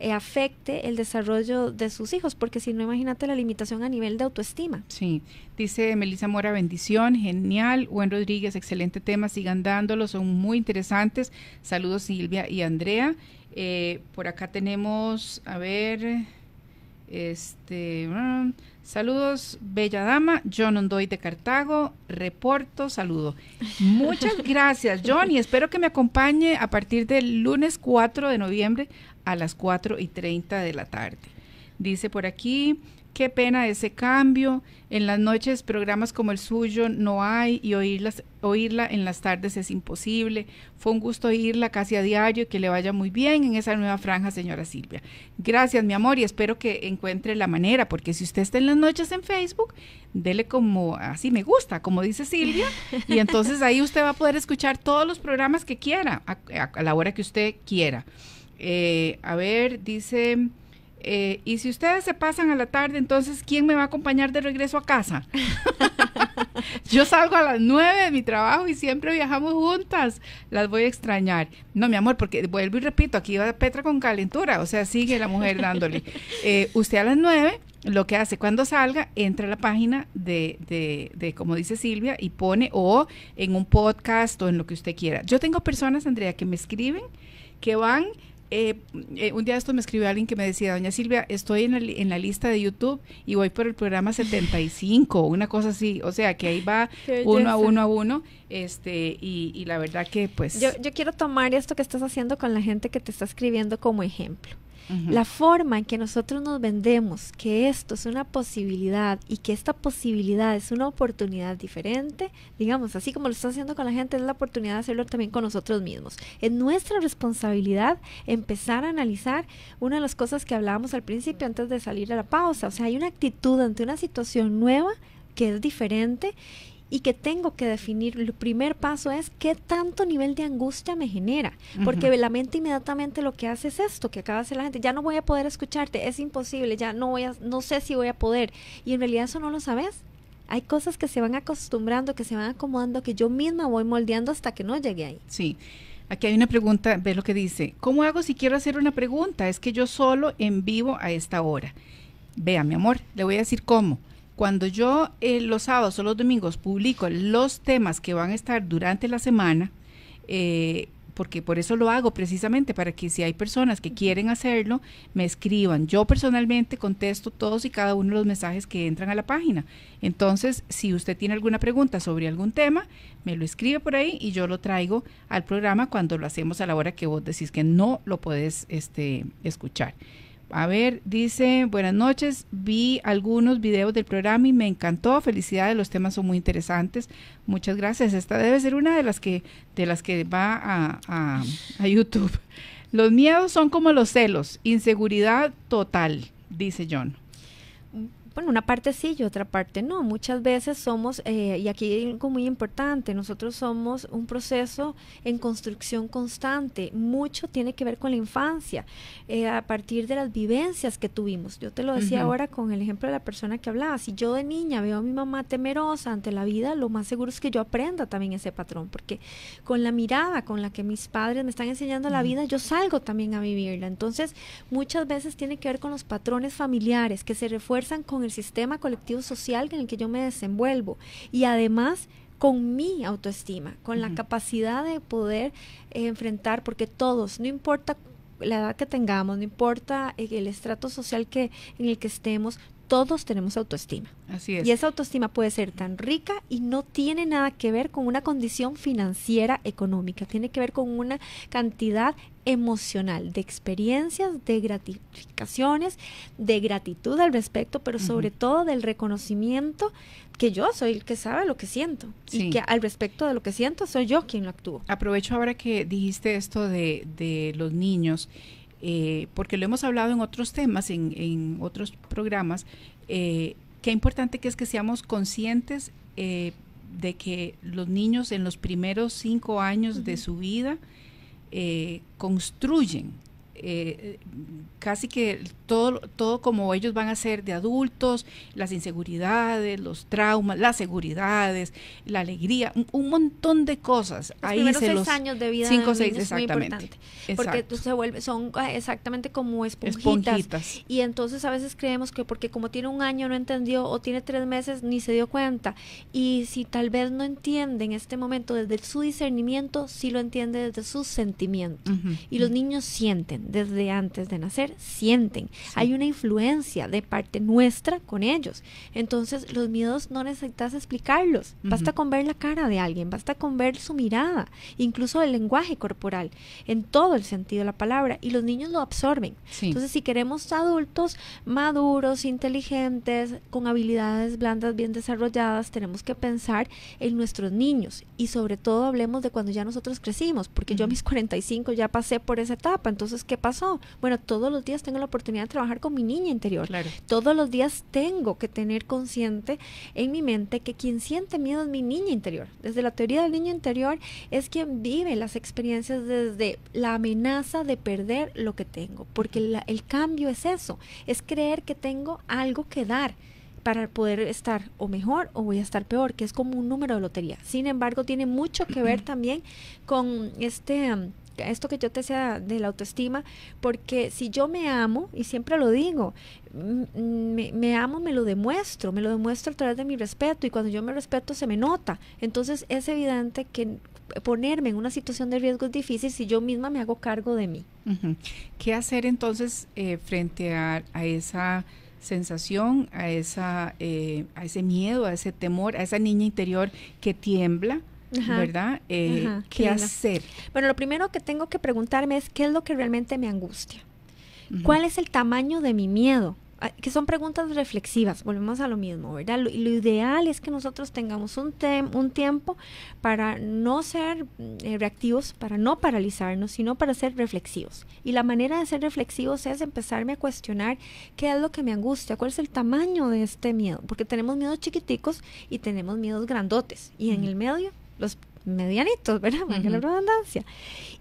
eh, afecte el desarrollo de sus hijos, porque si no, imagínate la limitación a nivel de autoestima. Sí, dice Melissa Mora, bendición, genial. Juan Rodríguez, excelente tema, sigan dándolo, son muy interesantes. Saludos Silvia y Andrea. Eh, por acá tenemos, a ver, este... Mm, Saludos, bella dama. John Ondoy de Cartago. Reporto, saludo. Muchas gracias, John, y espero que me acompañe a partir del lunes 4 de noviembre a las 4 y 30 de la tarde. Dice por aquí, Qué pena ese cambio. En las noches programas como el suyo no hay y oírla en las tardes es imposible. Fue un gusto oírla casi a diario y que le vaya muy bien en esa nueva franja, señora Silvia. Gracias, mi amor, y espero que encuentre la manera, porque si usted está en las noches en Facebook, dele como así me gusta, como dice Silvia, y entonces ahí usted va a poder escuchar todos los programas que quiera, a, la hora que usted quiera. Eh, a ver, dice... Eh, y si ustedes se pasan a la tarde, entonces, ¿quién me va a acompañar de regreso a casa? Yo salgo a las nueve de mi trabajo y siempre viajamos juntas. Las voy a extrañar. No, mi amor, porque vuelvo y repito, aquí va Petra con calentura, o sea, sigue la mujer dándole. Eh, usted a las nueve, lo que hace cuando salga, entra a la página de, de, de, como dice Silvia, y pone o en un podcast o en lo que usted quiera. Yo tengo personas, Andrea, que me escriben que van eh, eh, un día esto me escribió alguien que me decía, doña Silvia, estoy en la, lista de YouTube y voy por el programa 75, una cosa así, o sea que ahí va uno a uno a uno, este, y, la verdad que pues... Yo, yo quiero tomar esto que estás haciendo con la gente que te está escribiendo como ejemplo la forma en que nosotros nos vendemos que esto es una posibilidad y que esta posibilidad es una oportunidad diferente, digamos, así como lo está haciendo con la gente, es la oportunidad de hacerlo también con nosotros mismos. Es nuestra responsabilidad empezar a analizar una de las cosas que hablábamos al principio antes de salir a la pausa. O sea, hay una actitud ante una situación nueva que es diferente y que tengo que definir, el primer paso es qué tanto nivel de angustia me genera, porque la mente inmediatamente lo que hace es esto, que acaba de hacer la gente, ya no voy a poder escucharte, es imposible, ya no voy a, no sé si voy a poder, y en realidad eso no lo sabes. Hay cosas que se van acostumbrando, que se van acomodando, que yo misma voy moldeando hasta que no llegue ahí. Sí. Aquí hay una pregunta, ve lo que dice. ¿Cómo hago si quiero hacer una pregunta? Es que yo solo en vivo a esta hora. Vea, mi amor, le voy a decir cómo. Cuando yo eh, los sábados o los domingos publico los temas que van a estar durante la semana, eh, porque por eso lo hago precisamente, para que si hay personas que quieren hacerlo, me escriban. Yo personalmente contesto todos y cada uno de los mensajes que entran a la página. Entonces, si usted tiene alguna pregunta sobre algún tema, me lo escribe por ahí y yo lo traigo al programa cuando lo hacemos a la hora que vos decís que no lo puedes este, escuchar. A ver, dice, buenas noches, vi algunos videos del programa y me encantó, felicidades, los temas son muy interesantes, muchas gracias. Esta debe ser una de las que, de las que va a, a, a YouTube. Los miedos son como los celos, inseguridad total, dice John bueno, una parte sí y otra parte no. Muchas veces somos, eh, y aquí hay algo muy importante, nosotros somos un proceso en construcción constante. Mucho tiene que ver con la infancia, eh, a partir de las vivencias que tuvimos. Yo te lo decía ahora con el ejemplo de la persona que hablaba. Si yo de niña veo a mi mamá temerosa ante la vida, lo más seguro es que yo aprenda también ese patrón, porque con la mirada con la que mis padres me están enseñando la vida, yo salgo también a vivirla. Entonces, muchas veces tiene que ver con los patrones familiares que se refuerzan con el sistema colectivo social en el que yo me desenvuelvo y además con mi autoestima, con la capacidad de poder eh, enfrentar, porque todos, no importa la edad que tengamos, no importa eh, el estrato social que, en el que estemos, todos tenemos autoestima. Así es. Y esa autoestima puede ser tan rica y no tiene nada que ver con una condición financiera económica, tiene que ver con una cantidad emocional de experiencias, de gratificaciones, de gratitud al respecto, pero sobre todo del reconocimiento que yo soy el que sabe lo que siento y que al respecto de lo que siento soy yo quien lo actúo. Aprovecho ahora que dijiste esto de, de los niños eh, porque lo hemos hablado en otros temas, en, otros programas, eh, qué importante que es que seamos conscientes eh, de que los niños en los primeros cinco años de su vida eh, construyen eh, casi que todo, todo como ellos van a ser de adultos, las inseguridades, los traumas, las seguridades, la alegría, un, montón de cosas. Los Ahí los años de vida cinco, seis, exactamente. porque se vuelve, son ah, exactamente como esponjitas, Y entonces a veces creemos que porque como tiene un año no entendió o tiene tres meses ni se dio cuenta. Y si tal vez no entiende en este momento desde su discernimiento, sí lo entiende desde sus sentimientos. y los niños sienten desde antes de nacer sienten. Hay una influencia de parte nuestra con ellos. Entonces los miedos no necesitas explicarlos. Basta con ver la cara de alguien, basta con ver su mirada, incluso el lenguaje corporal, en todo el sentido de la palabra. Y los niños lo absorben. Entonces si queremos adultos maduros, inteligentes, con habilidades blandas bien desarrolladas, tenemos que pensar en nuestros niños y sobre todo hablemos de cuando ya nosotros crecimos, porque yo a mis 45 ya pasé por esa etapa. Entonces, ¿qué pasó? Bueno, todos los días tengo la oportunidad de trabajar con mi niña interior. Claro. Todos los días tengo que tener consciente en mi mente que quien siente miedo es mi niña interior. Desde la teoría del niño interior es quien vive las experiencias desde la amenaza de perder lo que tengo, porque el cambio es eso, es creer que tengo algo que dar para poder estar o mejor o voy a estar peor, que es como un número de lotería. Sin embargo, tiene mucho que ver también con este... Um, esto que yo te decía de la autoestima, porque si yo me amo, y siempre lo digo, mm, me, amo, me lo demuestro, me lo demuestro a través de mi respeto, y cuando yo me respeto se me nota. Entonces es evidente que ponerme en una situación de riesgo es difícil si yo misma me hago cargo de mí. ¿Qué hacer entonces eh, frente a, esa sensación, a, esa, eh, a ese miedo, a ese temor, a esa niña interior que tiembla, ¿verdad? Eh, ¿Qué hacer? Bueno, lo primero que tengo que preguntarme es qué es lo que realmente me angustia. ¿Cuál es el tamaño de mi miedo? Ah, que son preguntas reflexivas, volvemos a lo mismo, ¿verdad? Lo, lo ideal es que nosotros tengamos un, un tiempo para no ser mm, eh, reactivos, para no paralizarnos, sino para ser reflexivos. Y la manera de ser reflexivos es empezarme a cuestionar qué es lo que me angustia, cuál es el tamaño de este miedo, porque tenemos miedos chiquiticos y tenemos miedos grandotes, y en el medio los medianitos, ¿verdad? la redundancia.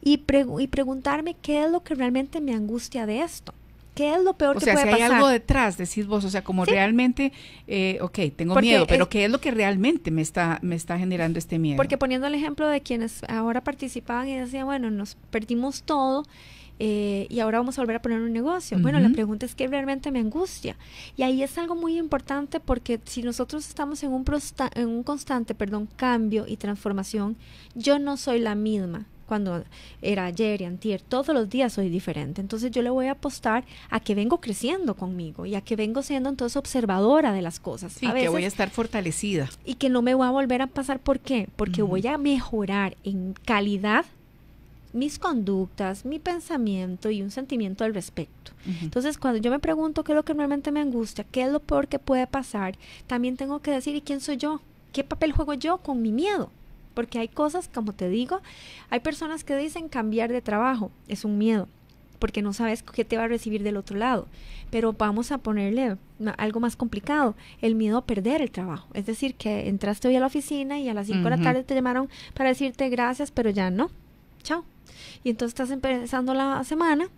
Y, y preguntarme qué es lo que realmente me angustia de esto. ¿Qué es lo peor o que sea, si hay algo detrás, decís vos, o sea, como realmente, eh, ok, tengo miedo, pero ¿qué es lo que realmente me está, me está generando este miedo? Porque poniendo el ejemplo de quienes ahora participaban y decían, bueno, nos perdimos todo eh, y ahora vamos a volver a poner un negocio. Bueno, la pregunta es que realmente me angustia. Y ahí es algo muy importante porque si nosotros estamos en un, constante perdón, cambio y transformación, yo no soy la misma cuando era ayer y antier, todos los días soy diferente. Entonces yo le voy a apostar a que vengo creciendo conmigo y a que vengo siendo entonces observadora de las cosas. Sí, que voy a estar fortalecida. Y que no me voy a volver a pasar. ¿Por qué? Porque voy a mejorar en calidad mis conductas, mi pensamiento y un sentimiento al respecto. Entonces, cuando yo me pregunto qué es lo que realmente me angustia, qué es lo peor que puede pasar, también tengo que decir, ¿y quién soy yo? ¿Qué papel juego yo con mi miedo? Porque hay cosas, como te digo, hay personas que dicen cambiar de trabajo, es un miedo porque no sabes qué te va a recibir del otro lado. Pero vamos a ponerle algo más complicado, el miedo a perder el trabajo. Es decir, que entraste hoy a la oficina y a las 5 de la tarde te llamaron para decirte gracias, pero ya no. Chao. Y entonces estás empezando la semana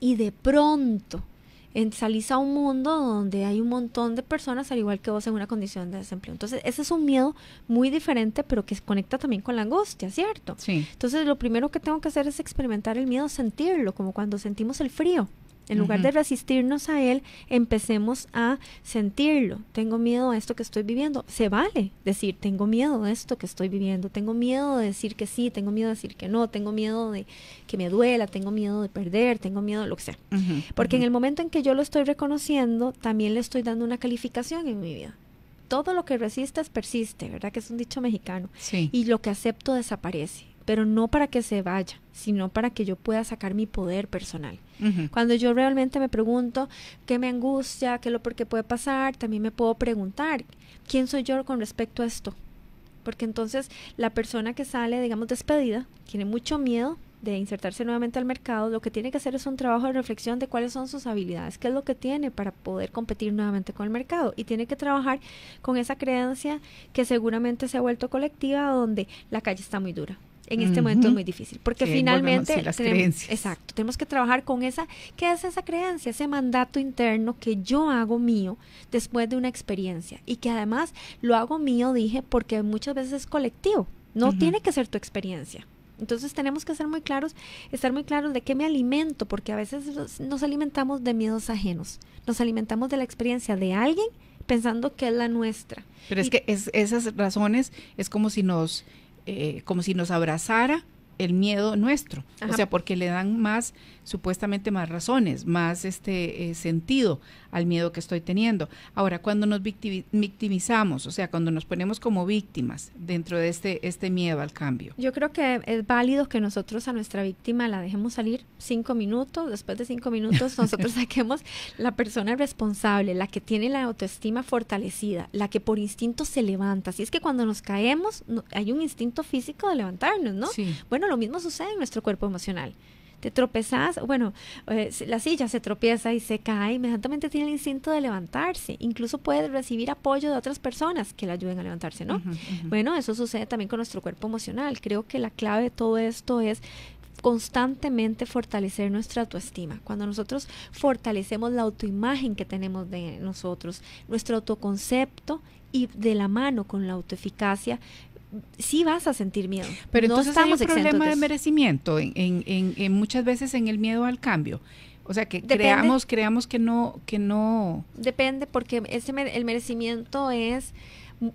y de pronto salís a un mundo donde hay un montón de personas al igual que vos en una condición de desempleo. Entonces, ese es un miedo muy diferente, pero que se conecta también con la angustia, ¿cierto? Entonces, lo primero que tengo que hacer es experimentar el miedo, sentirlo, como cuando sentimos el frío. En lugar de resistirnos a él, empecemos a sentirlo. Tengo miedo a esto que estoy viviendo. Se vale decir, tengo miedo a esto que estoy viviendo. Tengo miedo de decir que sí, tengo miedo de decir que no, tengo miedo de que me duela, tengo miedo de perder, tengo miedo de lo que sea. Porque en el momento en que yo lo estoy reconociendo, también le estoy dando una calificación en mi vida todo lo que resistas persiste, ¿verdad? Que es un dicho mexicano. Y lo que acepto desaparece pero no para que se vaya, sino para que yo pueda sacar mi poder personal. Cuando yo realmente me pregunto qué me angustia, qué es lo por qué puede pasar, también me puedo preguntar quién soy yo con respecto a esto. Porque entonces la persona que sale, digamos, despedida, tiene mucho miedo de insertarse nuevamente al mercado, lo que tiene que hacer es un trabajo de reflexión de cuáles son sus habilidades, qué es lo que tiene para poder competir nuevamente con el mercado. Y tiene que trabajar con esa creencia que seguramente se ha vuelto colectiva, donde la calle está muy dura, en este momento es muy difícil, porque finalmente exacto, tenemos que trabajar con esa, ¿qué es esa creencia? Ese mandato interno que yo hago mío después de una experiencia y que además lo hago mío, dije, porque muchas veces es colectivo, no tiene que ser tu experiencia. Entonces tenemos que ser muy claros, estar muy claros de qué me alimento, porque a veces nos alimentamos de miedos ajenos, nos alimentamos de la experiencia de alguien pensando que es la nuestra. Pero es que es, esas razones es como si nos eh, como si nos abrazara el miedo nuestro, o sea, porque le dan más supuestamente más razones, más este eh, sentido al miedo que estoy teniendo. Ahora, cuando nos victimizamos, o sea, cuando nos ponemos como víctimas dentro de este, este miedo al cambio. Yo creo que es válido que nosotros a nuestra víctima la dejemos salir cinco minutos, después de cinco minutos nosotros saquemos la persona responsable, la que tiene la autoestima fortalecida, la que por instinto se levanta. Así es que cuando nos caemos hay un instinto físico de levantarnos, ¿no? Bueno, lo mismo sucede en nuestro cuerpo emocional te tropezas, bueno, eh, la silla se tropieza y se cae, inmediatamente tiene el instinto de levantarse, incluso puede recibir apoyo de otras personas que le ayuden a levantarse, ¿no? Bueno, eso sucede también con nuestro cuerpo emocional. Creo que la clave de todo esto es constantemente fortalecer nuestra autoestima. Cuando nosotros fortalecemos la autoimagen que tenemos de nosotros, nuestro autoconcepto y de la mano con la autoeficacia, sí vas a sentir miedo. Pero entonces no estamos un problema de, merecimiento en, muchas veces en el miedo al cambio. O sea que creamos creamos que no que no. Depende porque ese el merecimiento es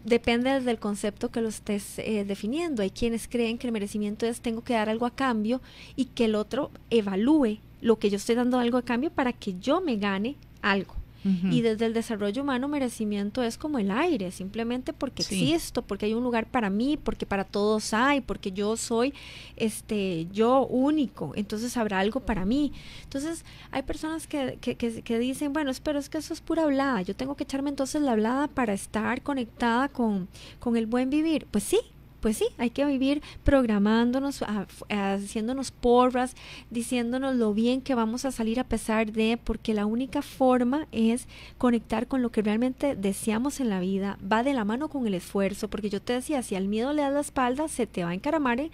depende del concepto que lo estés eh, definiendo. Hay quienes creen que el merecimiento es tengo que dar algo a cambio y que el otro evalúe lo que yo estoy dando algo a cambio para que yo me gane algo. Y desde el desarrollo humano, merecimiento es como el aire, simplemente porque existo, porque hay un lugar para mí, porque para todos hay, porque yo soy este yo único, entonces habrá algo para mí. Entonces, hay personas que, que, que, dicen, bueno, pero es que eso es pura hablada, yo tengo que echarme entonces la hablada para estar conectada con el buen vivir. Pues sí, pues sí, hay que vivir programándonos, haciéndonos porras, diciéndonos lo bien que vamos a salir a pesar de, porque la única forma es conectar con lo que realmente deseamos en la vida, va de la mano con el esfuerzo, porque yo te decía, si al miedo le das la espalda, se te va a encaramar ¿eh?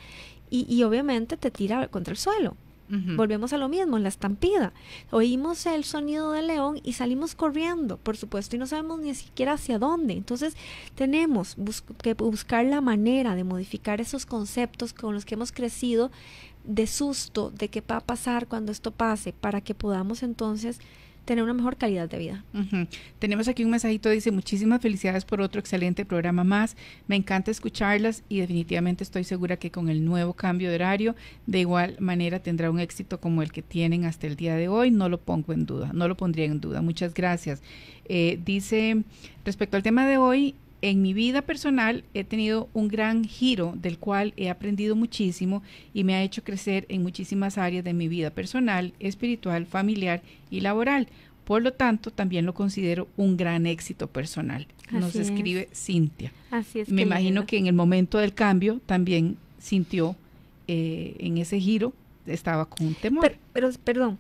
y, y obviamente te tira contra el suelo. Volvemos a lo mismo, en la estampida. Oímos el sonido del león y salimos corriendo, por supuesto, y no sabemos ni siquiera hacia dónde. Entonces tenemos que buscar la manera de modificar esos conceptos con los que hemos crecido de susto, de qué va a pasar cuando esto pase, para que podamos entonces tener una mejor calidad de vida. Tenemos aquí un mensajito, dice, muchísimas felicidades por otro excelente programa más. Me encanta escucharlas y definitivamente estoy segura que con el nuevo cambio de horario, de igual manera tendrá un éxito como el que tienen hasta el día de hoy. No lo pongo en duda, no lo pondría en duda. Muchas gracias. Eh, dice, respecto al tema de hoy, en mi vida personal he tenido un gran giro del cual he aprendido muchísimo y me ha hecho crecer en muchísimas áreas de mi vida personal, espiritual, familiar y laboral. Por lo tanto, también lo considero un gran éxito personal. Nos escribe Cintia. Así es. Me imagino que en el momento del cambio también sintió eh, en ese giro, estaba con un temor. pero perdón,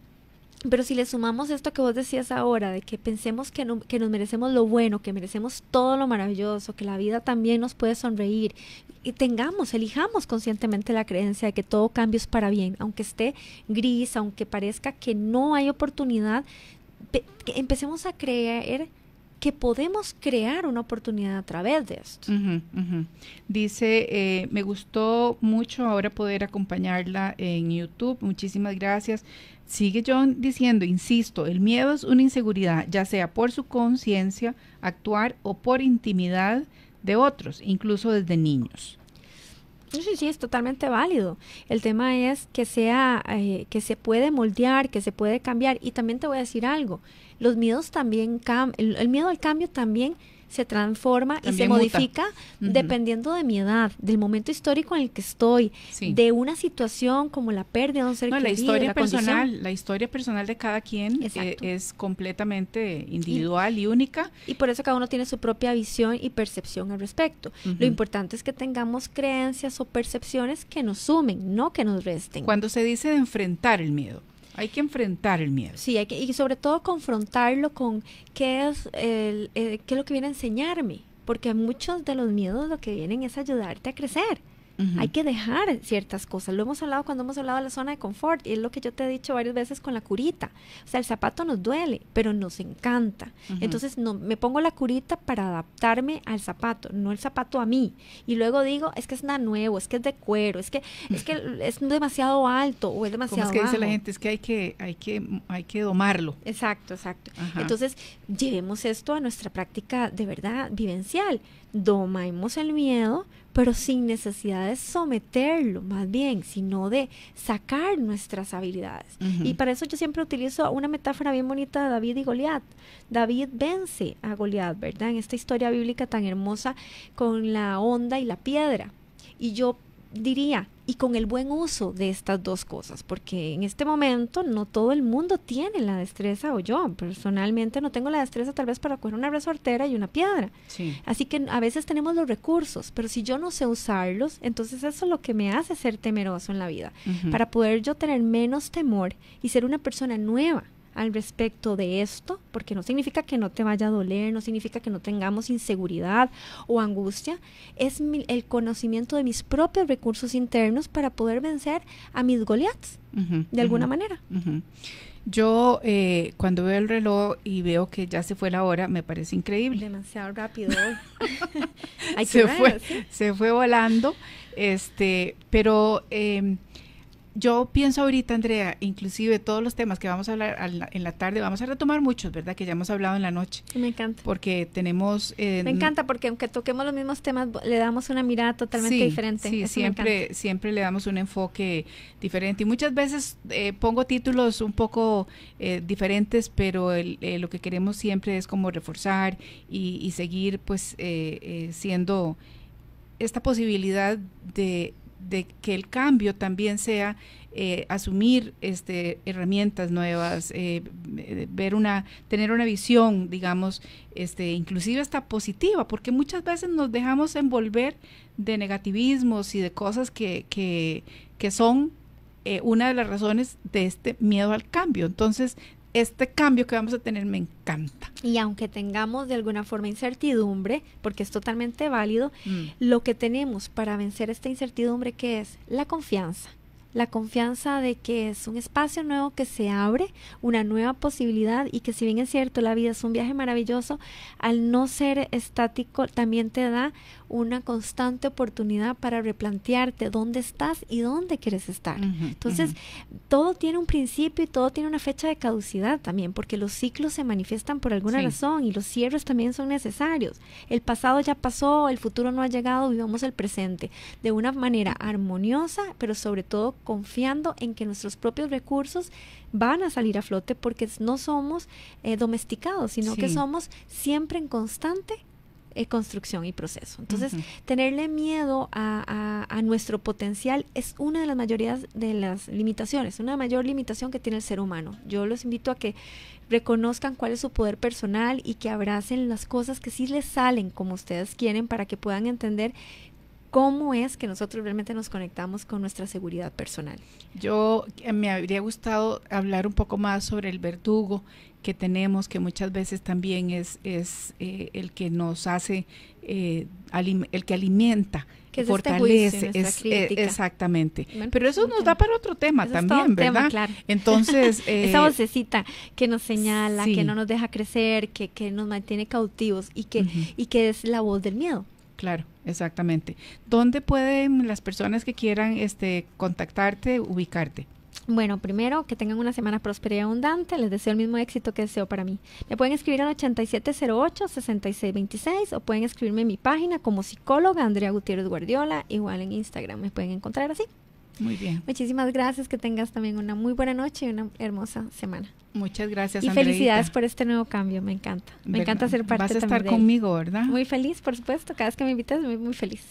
pero si le sumamos esto que vos decías ahora, de que pensemos que, que, nos merecemos lo bueno, que merecemos todo lo maravilloso, que la vida también nos puede sonreír, y tengamos, elijamos conscientemente la creencia de que todo cambio es para bien, aunque esté gris, aunque parezca que no hay oportunidad, empecemos a creer que podemos crear una oportunidad a través de esto. Dice, eh, me gustó mucho ahora poder acompañarla en YouTube. Muchísimas gracias. Sigue John diciendo, insisto, el miedo es una inseguridad, ya sea por su conciencia, actuar o por intimidad de otros, incluso desde niños. Sí, sí, es totalmente válido. El tema es que sea, eh, que se puede moldear, que se puede cambiar. Y también te voy a decir algo, los miedos también, el miedo al cambio también se transforma y se modifica dependiendo de mi edad, del momento histórico en el que estoy, de una situación como la pérdida de un ser no, querido, la historia personal, la historia personal de cada quien eh, es completamente individual y, única. Y por eso cada uno tiene su propia visión y percepción al respecto. Lo importante es que tengamos creencias o percepciones que nos sumen, no que nos resten. Cuando se dice de enfrentar el miedo, hay que enfrentar el miedo. Sí, hay que, y sobre todo confrontarlo con qué es, el, eh, qué es lo que viene a enseñarme, porque muchos de los miedos lo que vienen es ayudarte a crecer. Hay que dejar ciertas cosas. Lo hemos hablado cuando hemos hablado de la zona de confort y es lo que yo te he dicho varias veces con la curita. O sea, el zapato nos duele, pero nos encanta. Entonces no, me pongo la curita para adaptarme al zapato, no el zapato a mí. Y luego digo, es que es nada nuevo, es que es de cuero, es que es, que es demasiado alto o es demasiado bajo. es que dice la gente? Es que hay que, hay que, hay que domarlo. Exacto, exacto. Entonces, llevemos esto a nuestra práctica de verdad vivencial. Domamos el miedo, pero sin necesidad de someterlo, más bien, sino de sacar nuestras habilidades. Y para eso yo siempre utilizo una metáfora bien bonita de David y Goliat. David vence a Goliat, ¿verdad? En esta historia bíblica tan hermosa con la onda y la piedra. Y yo diría, y con el buen uso de estas dos cosas, porque en este momento no todo el mundo tiene la destreza, o yo personalmente no tengo la destreza tal vez para coger una resortera y una piedra. Así que a veces tenemos los recursos, pero si yo no sé usarlos, entonces eso es lo que me hace ser temeroso en la vida, para poder yo tener menos temor y ser una persona nueva al respecto de esto, porque no significa que no te vaya a doler, no significa que no tengamos inseguridad o angustia, es el conocimiento de mis propios recursos internos para poder vencer a mis Goliaths, de alguna manera. Yo eh, cuando veo el reloj y veo que ya se fue la hora, me parece increíble. Demasiado rápido. se, fue, se fue volando, este, pero... Em, yo pienso ahorita, Andrea, inclusive todos los temas que vamos a hablar en la tarde, vamos a retomar muchos, ¿verdad? Que ya hemos hablado en la noche. Me encanta. Porque tenemos... Eh, me encanta porque aunque toquemos los mismos temas, le damos una mirada totalmente diferente. Sí, siempre, siempre le damos un enfoque diferente. Y muchas veces eh, pongo títulos un poco eh, diferentes, pero lo que queremos siempre es como reforzar y, y seguir pues siendo esta posibilidad de de que el cambio también sea eh, asumir este, herramientas nuevas, eh, eh, ver una, tener una visión, digamos, este, inclusive hasta positiva, porque muchas veces nos dejamos envolver de negativismos y de cosas que, que, que son una de las razones de este miedo al cambio. Entonces, este cambio que vamos a tener me encanta. Y aunque tengamos de alguna forma incertidumbre, porque es totalmente válido, mm. lo que tenemos para vencer esta incertidumbre que es la confianza la confianza de que es un espacio nuevo que se abre, una nueva posibilidad y que si bien es cierto, la vida es un viaje maravilloso, al no ser estático también te da una constante oportunidad para replantearte dónde estás y dónde quieres estar. Entonces, todo tiene un principio y todo tiene una fecha de caducidad también, porque los ciclos se manifiestan por alguna razón y los cierres también son necesarios. El pasado ya pasó, el futuro no ha llegado, vivamos el presente de una manera armoniosa, pero sobre todo confiando en que nuestros propios recursos van a salir a flote porque no somos eh, domesticados, sino que somos siempre en constante eh, construcción y proceso. Entonces, tenerle miedo a, a, nuestro potencial es una de las mayorías de las limitaciones, una mayor limitación que tiene el ser humano. Yo los invito a que reconozcan cuál es su poder personal y que abracen las cosas que sí les salen como ustedes quieren para que puedan entender cómo es que nosotros realmente nos conectamos con nuestra seguridad personal. Yo eh, me habría gustado hablar un poco más sobre el verdugo que tenemos, que muchas veces también es, es eh, el que nos hace, eh, el que alimenta, que este fortalece. exactamente. Pero eso nos da para otro tema también, ¿verdad? Entonces. Esa vocecita que nos señala, que no nos deja crecer, que, nos mantiene cautivos y que, y que es la voz del miedo. Claro, exactamente. ¿Dónde pueden las personas que quieran este, contactarte, ubicarte? Bueno, primero que tengan una semana próspera y abundante. Les deseo el mismo éxito que deseo para mí. Me pueden escribir al 8708-6626 o pueden escribirme en mi página como psicóloga Andrea Gutiérrez Guardiola, igual en Instagram. Me pueden encontrar así. Muy bien. Muchísimas gracias, que tengas también una muy buena noche y una hermosa semana. Muchas gracias. Y felicidades por este nuevo cambio, me encanta. Me encanta ser parte de Vas a estar conmigo, ¿verdad? Muy feliz, por supuesto, cada vez que me invitas, muy, muy feliz.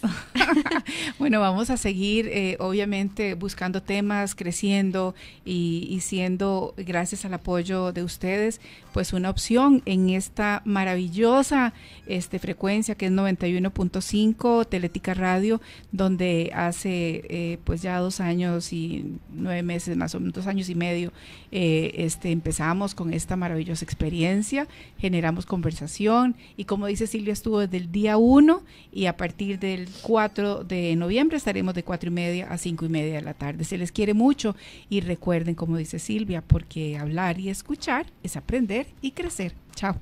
bueno, vamos a seguir, eh, obviamente, buscando temas, creciendo y, siendo, gracias al apoyo de ustedes, pues una opción en esta maravillosa este, frecuencia que es 91.5 Teletica Radio, donde hace eh, pues ya dos años y nueve meses, más o menos dos años y medio, eh, este, empezamos con esta maravillosa experiencia, generamos conversación y como dice Silvia, estuvo desde el día uno y a partir del 4 de noviembre estaremos de cuatro y media a cinco y media de la tarde. Se les quiere mucho y recuerden, como dice Silvia, porque hablar y escuchar es aprender y crecer. Chao.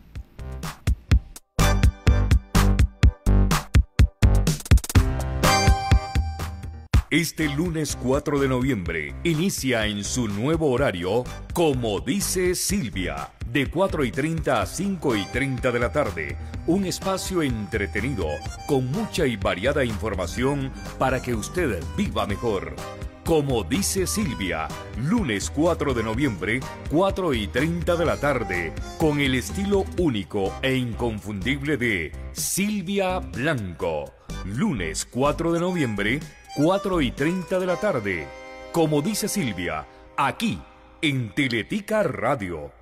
Este lunes 4 de noviembre inicia en su nuevo horario, como dice Silvia, de 4 y 30 a 5 y 30 de la tarde, un espacio entretenido con mucha y variada información para que usted viva mejor. Como dice Silvia, lunes 4 de noviembre, 4 y 30 de la tarde, con el estilo único e inconfundible de Silvia Blanco. Lunes 4 de noviembre, 4 y 30 de la tarde. Como dice Silvia, aquí en Teletica Radio.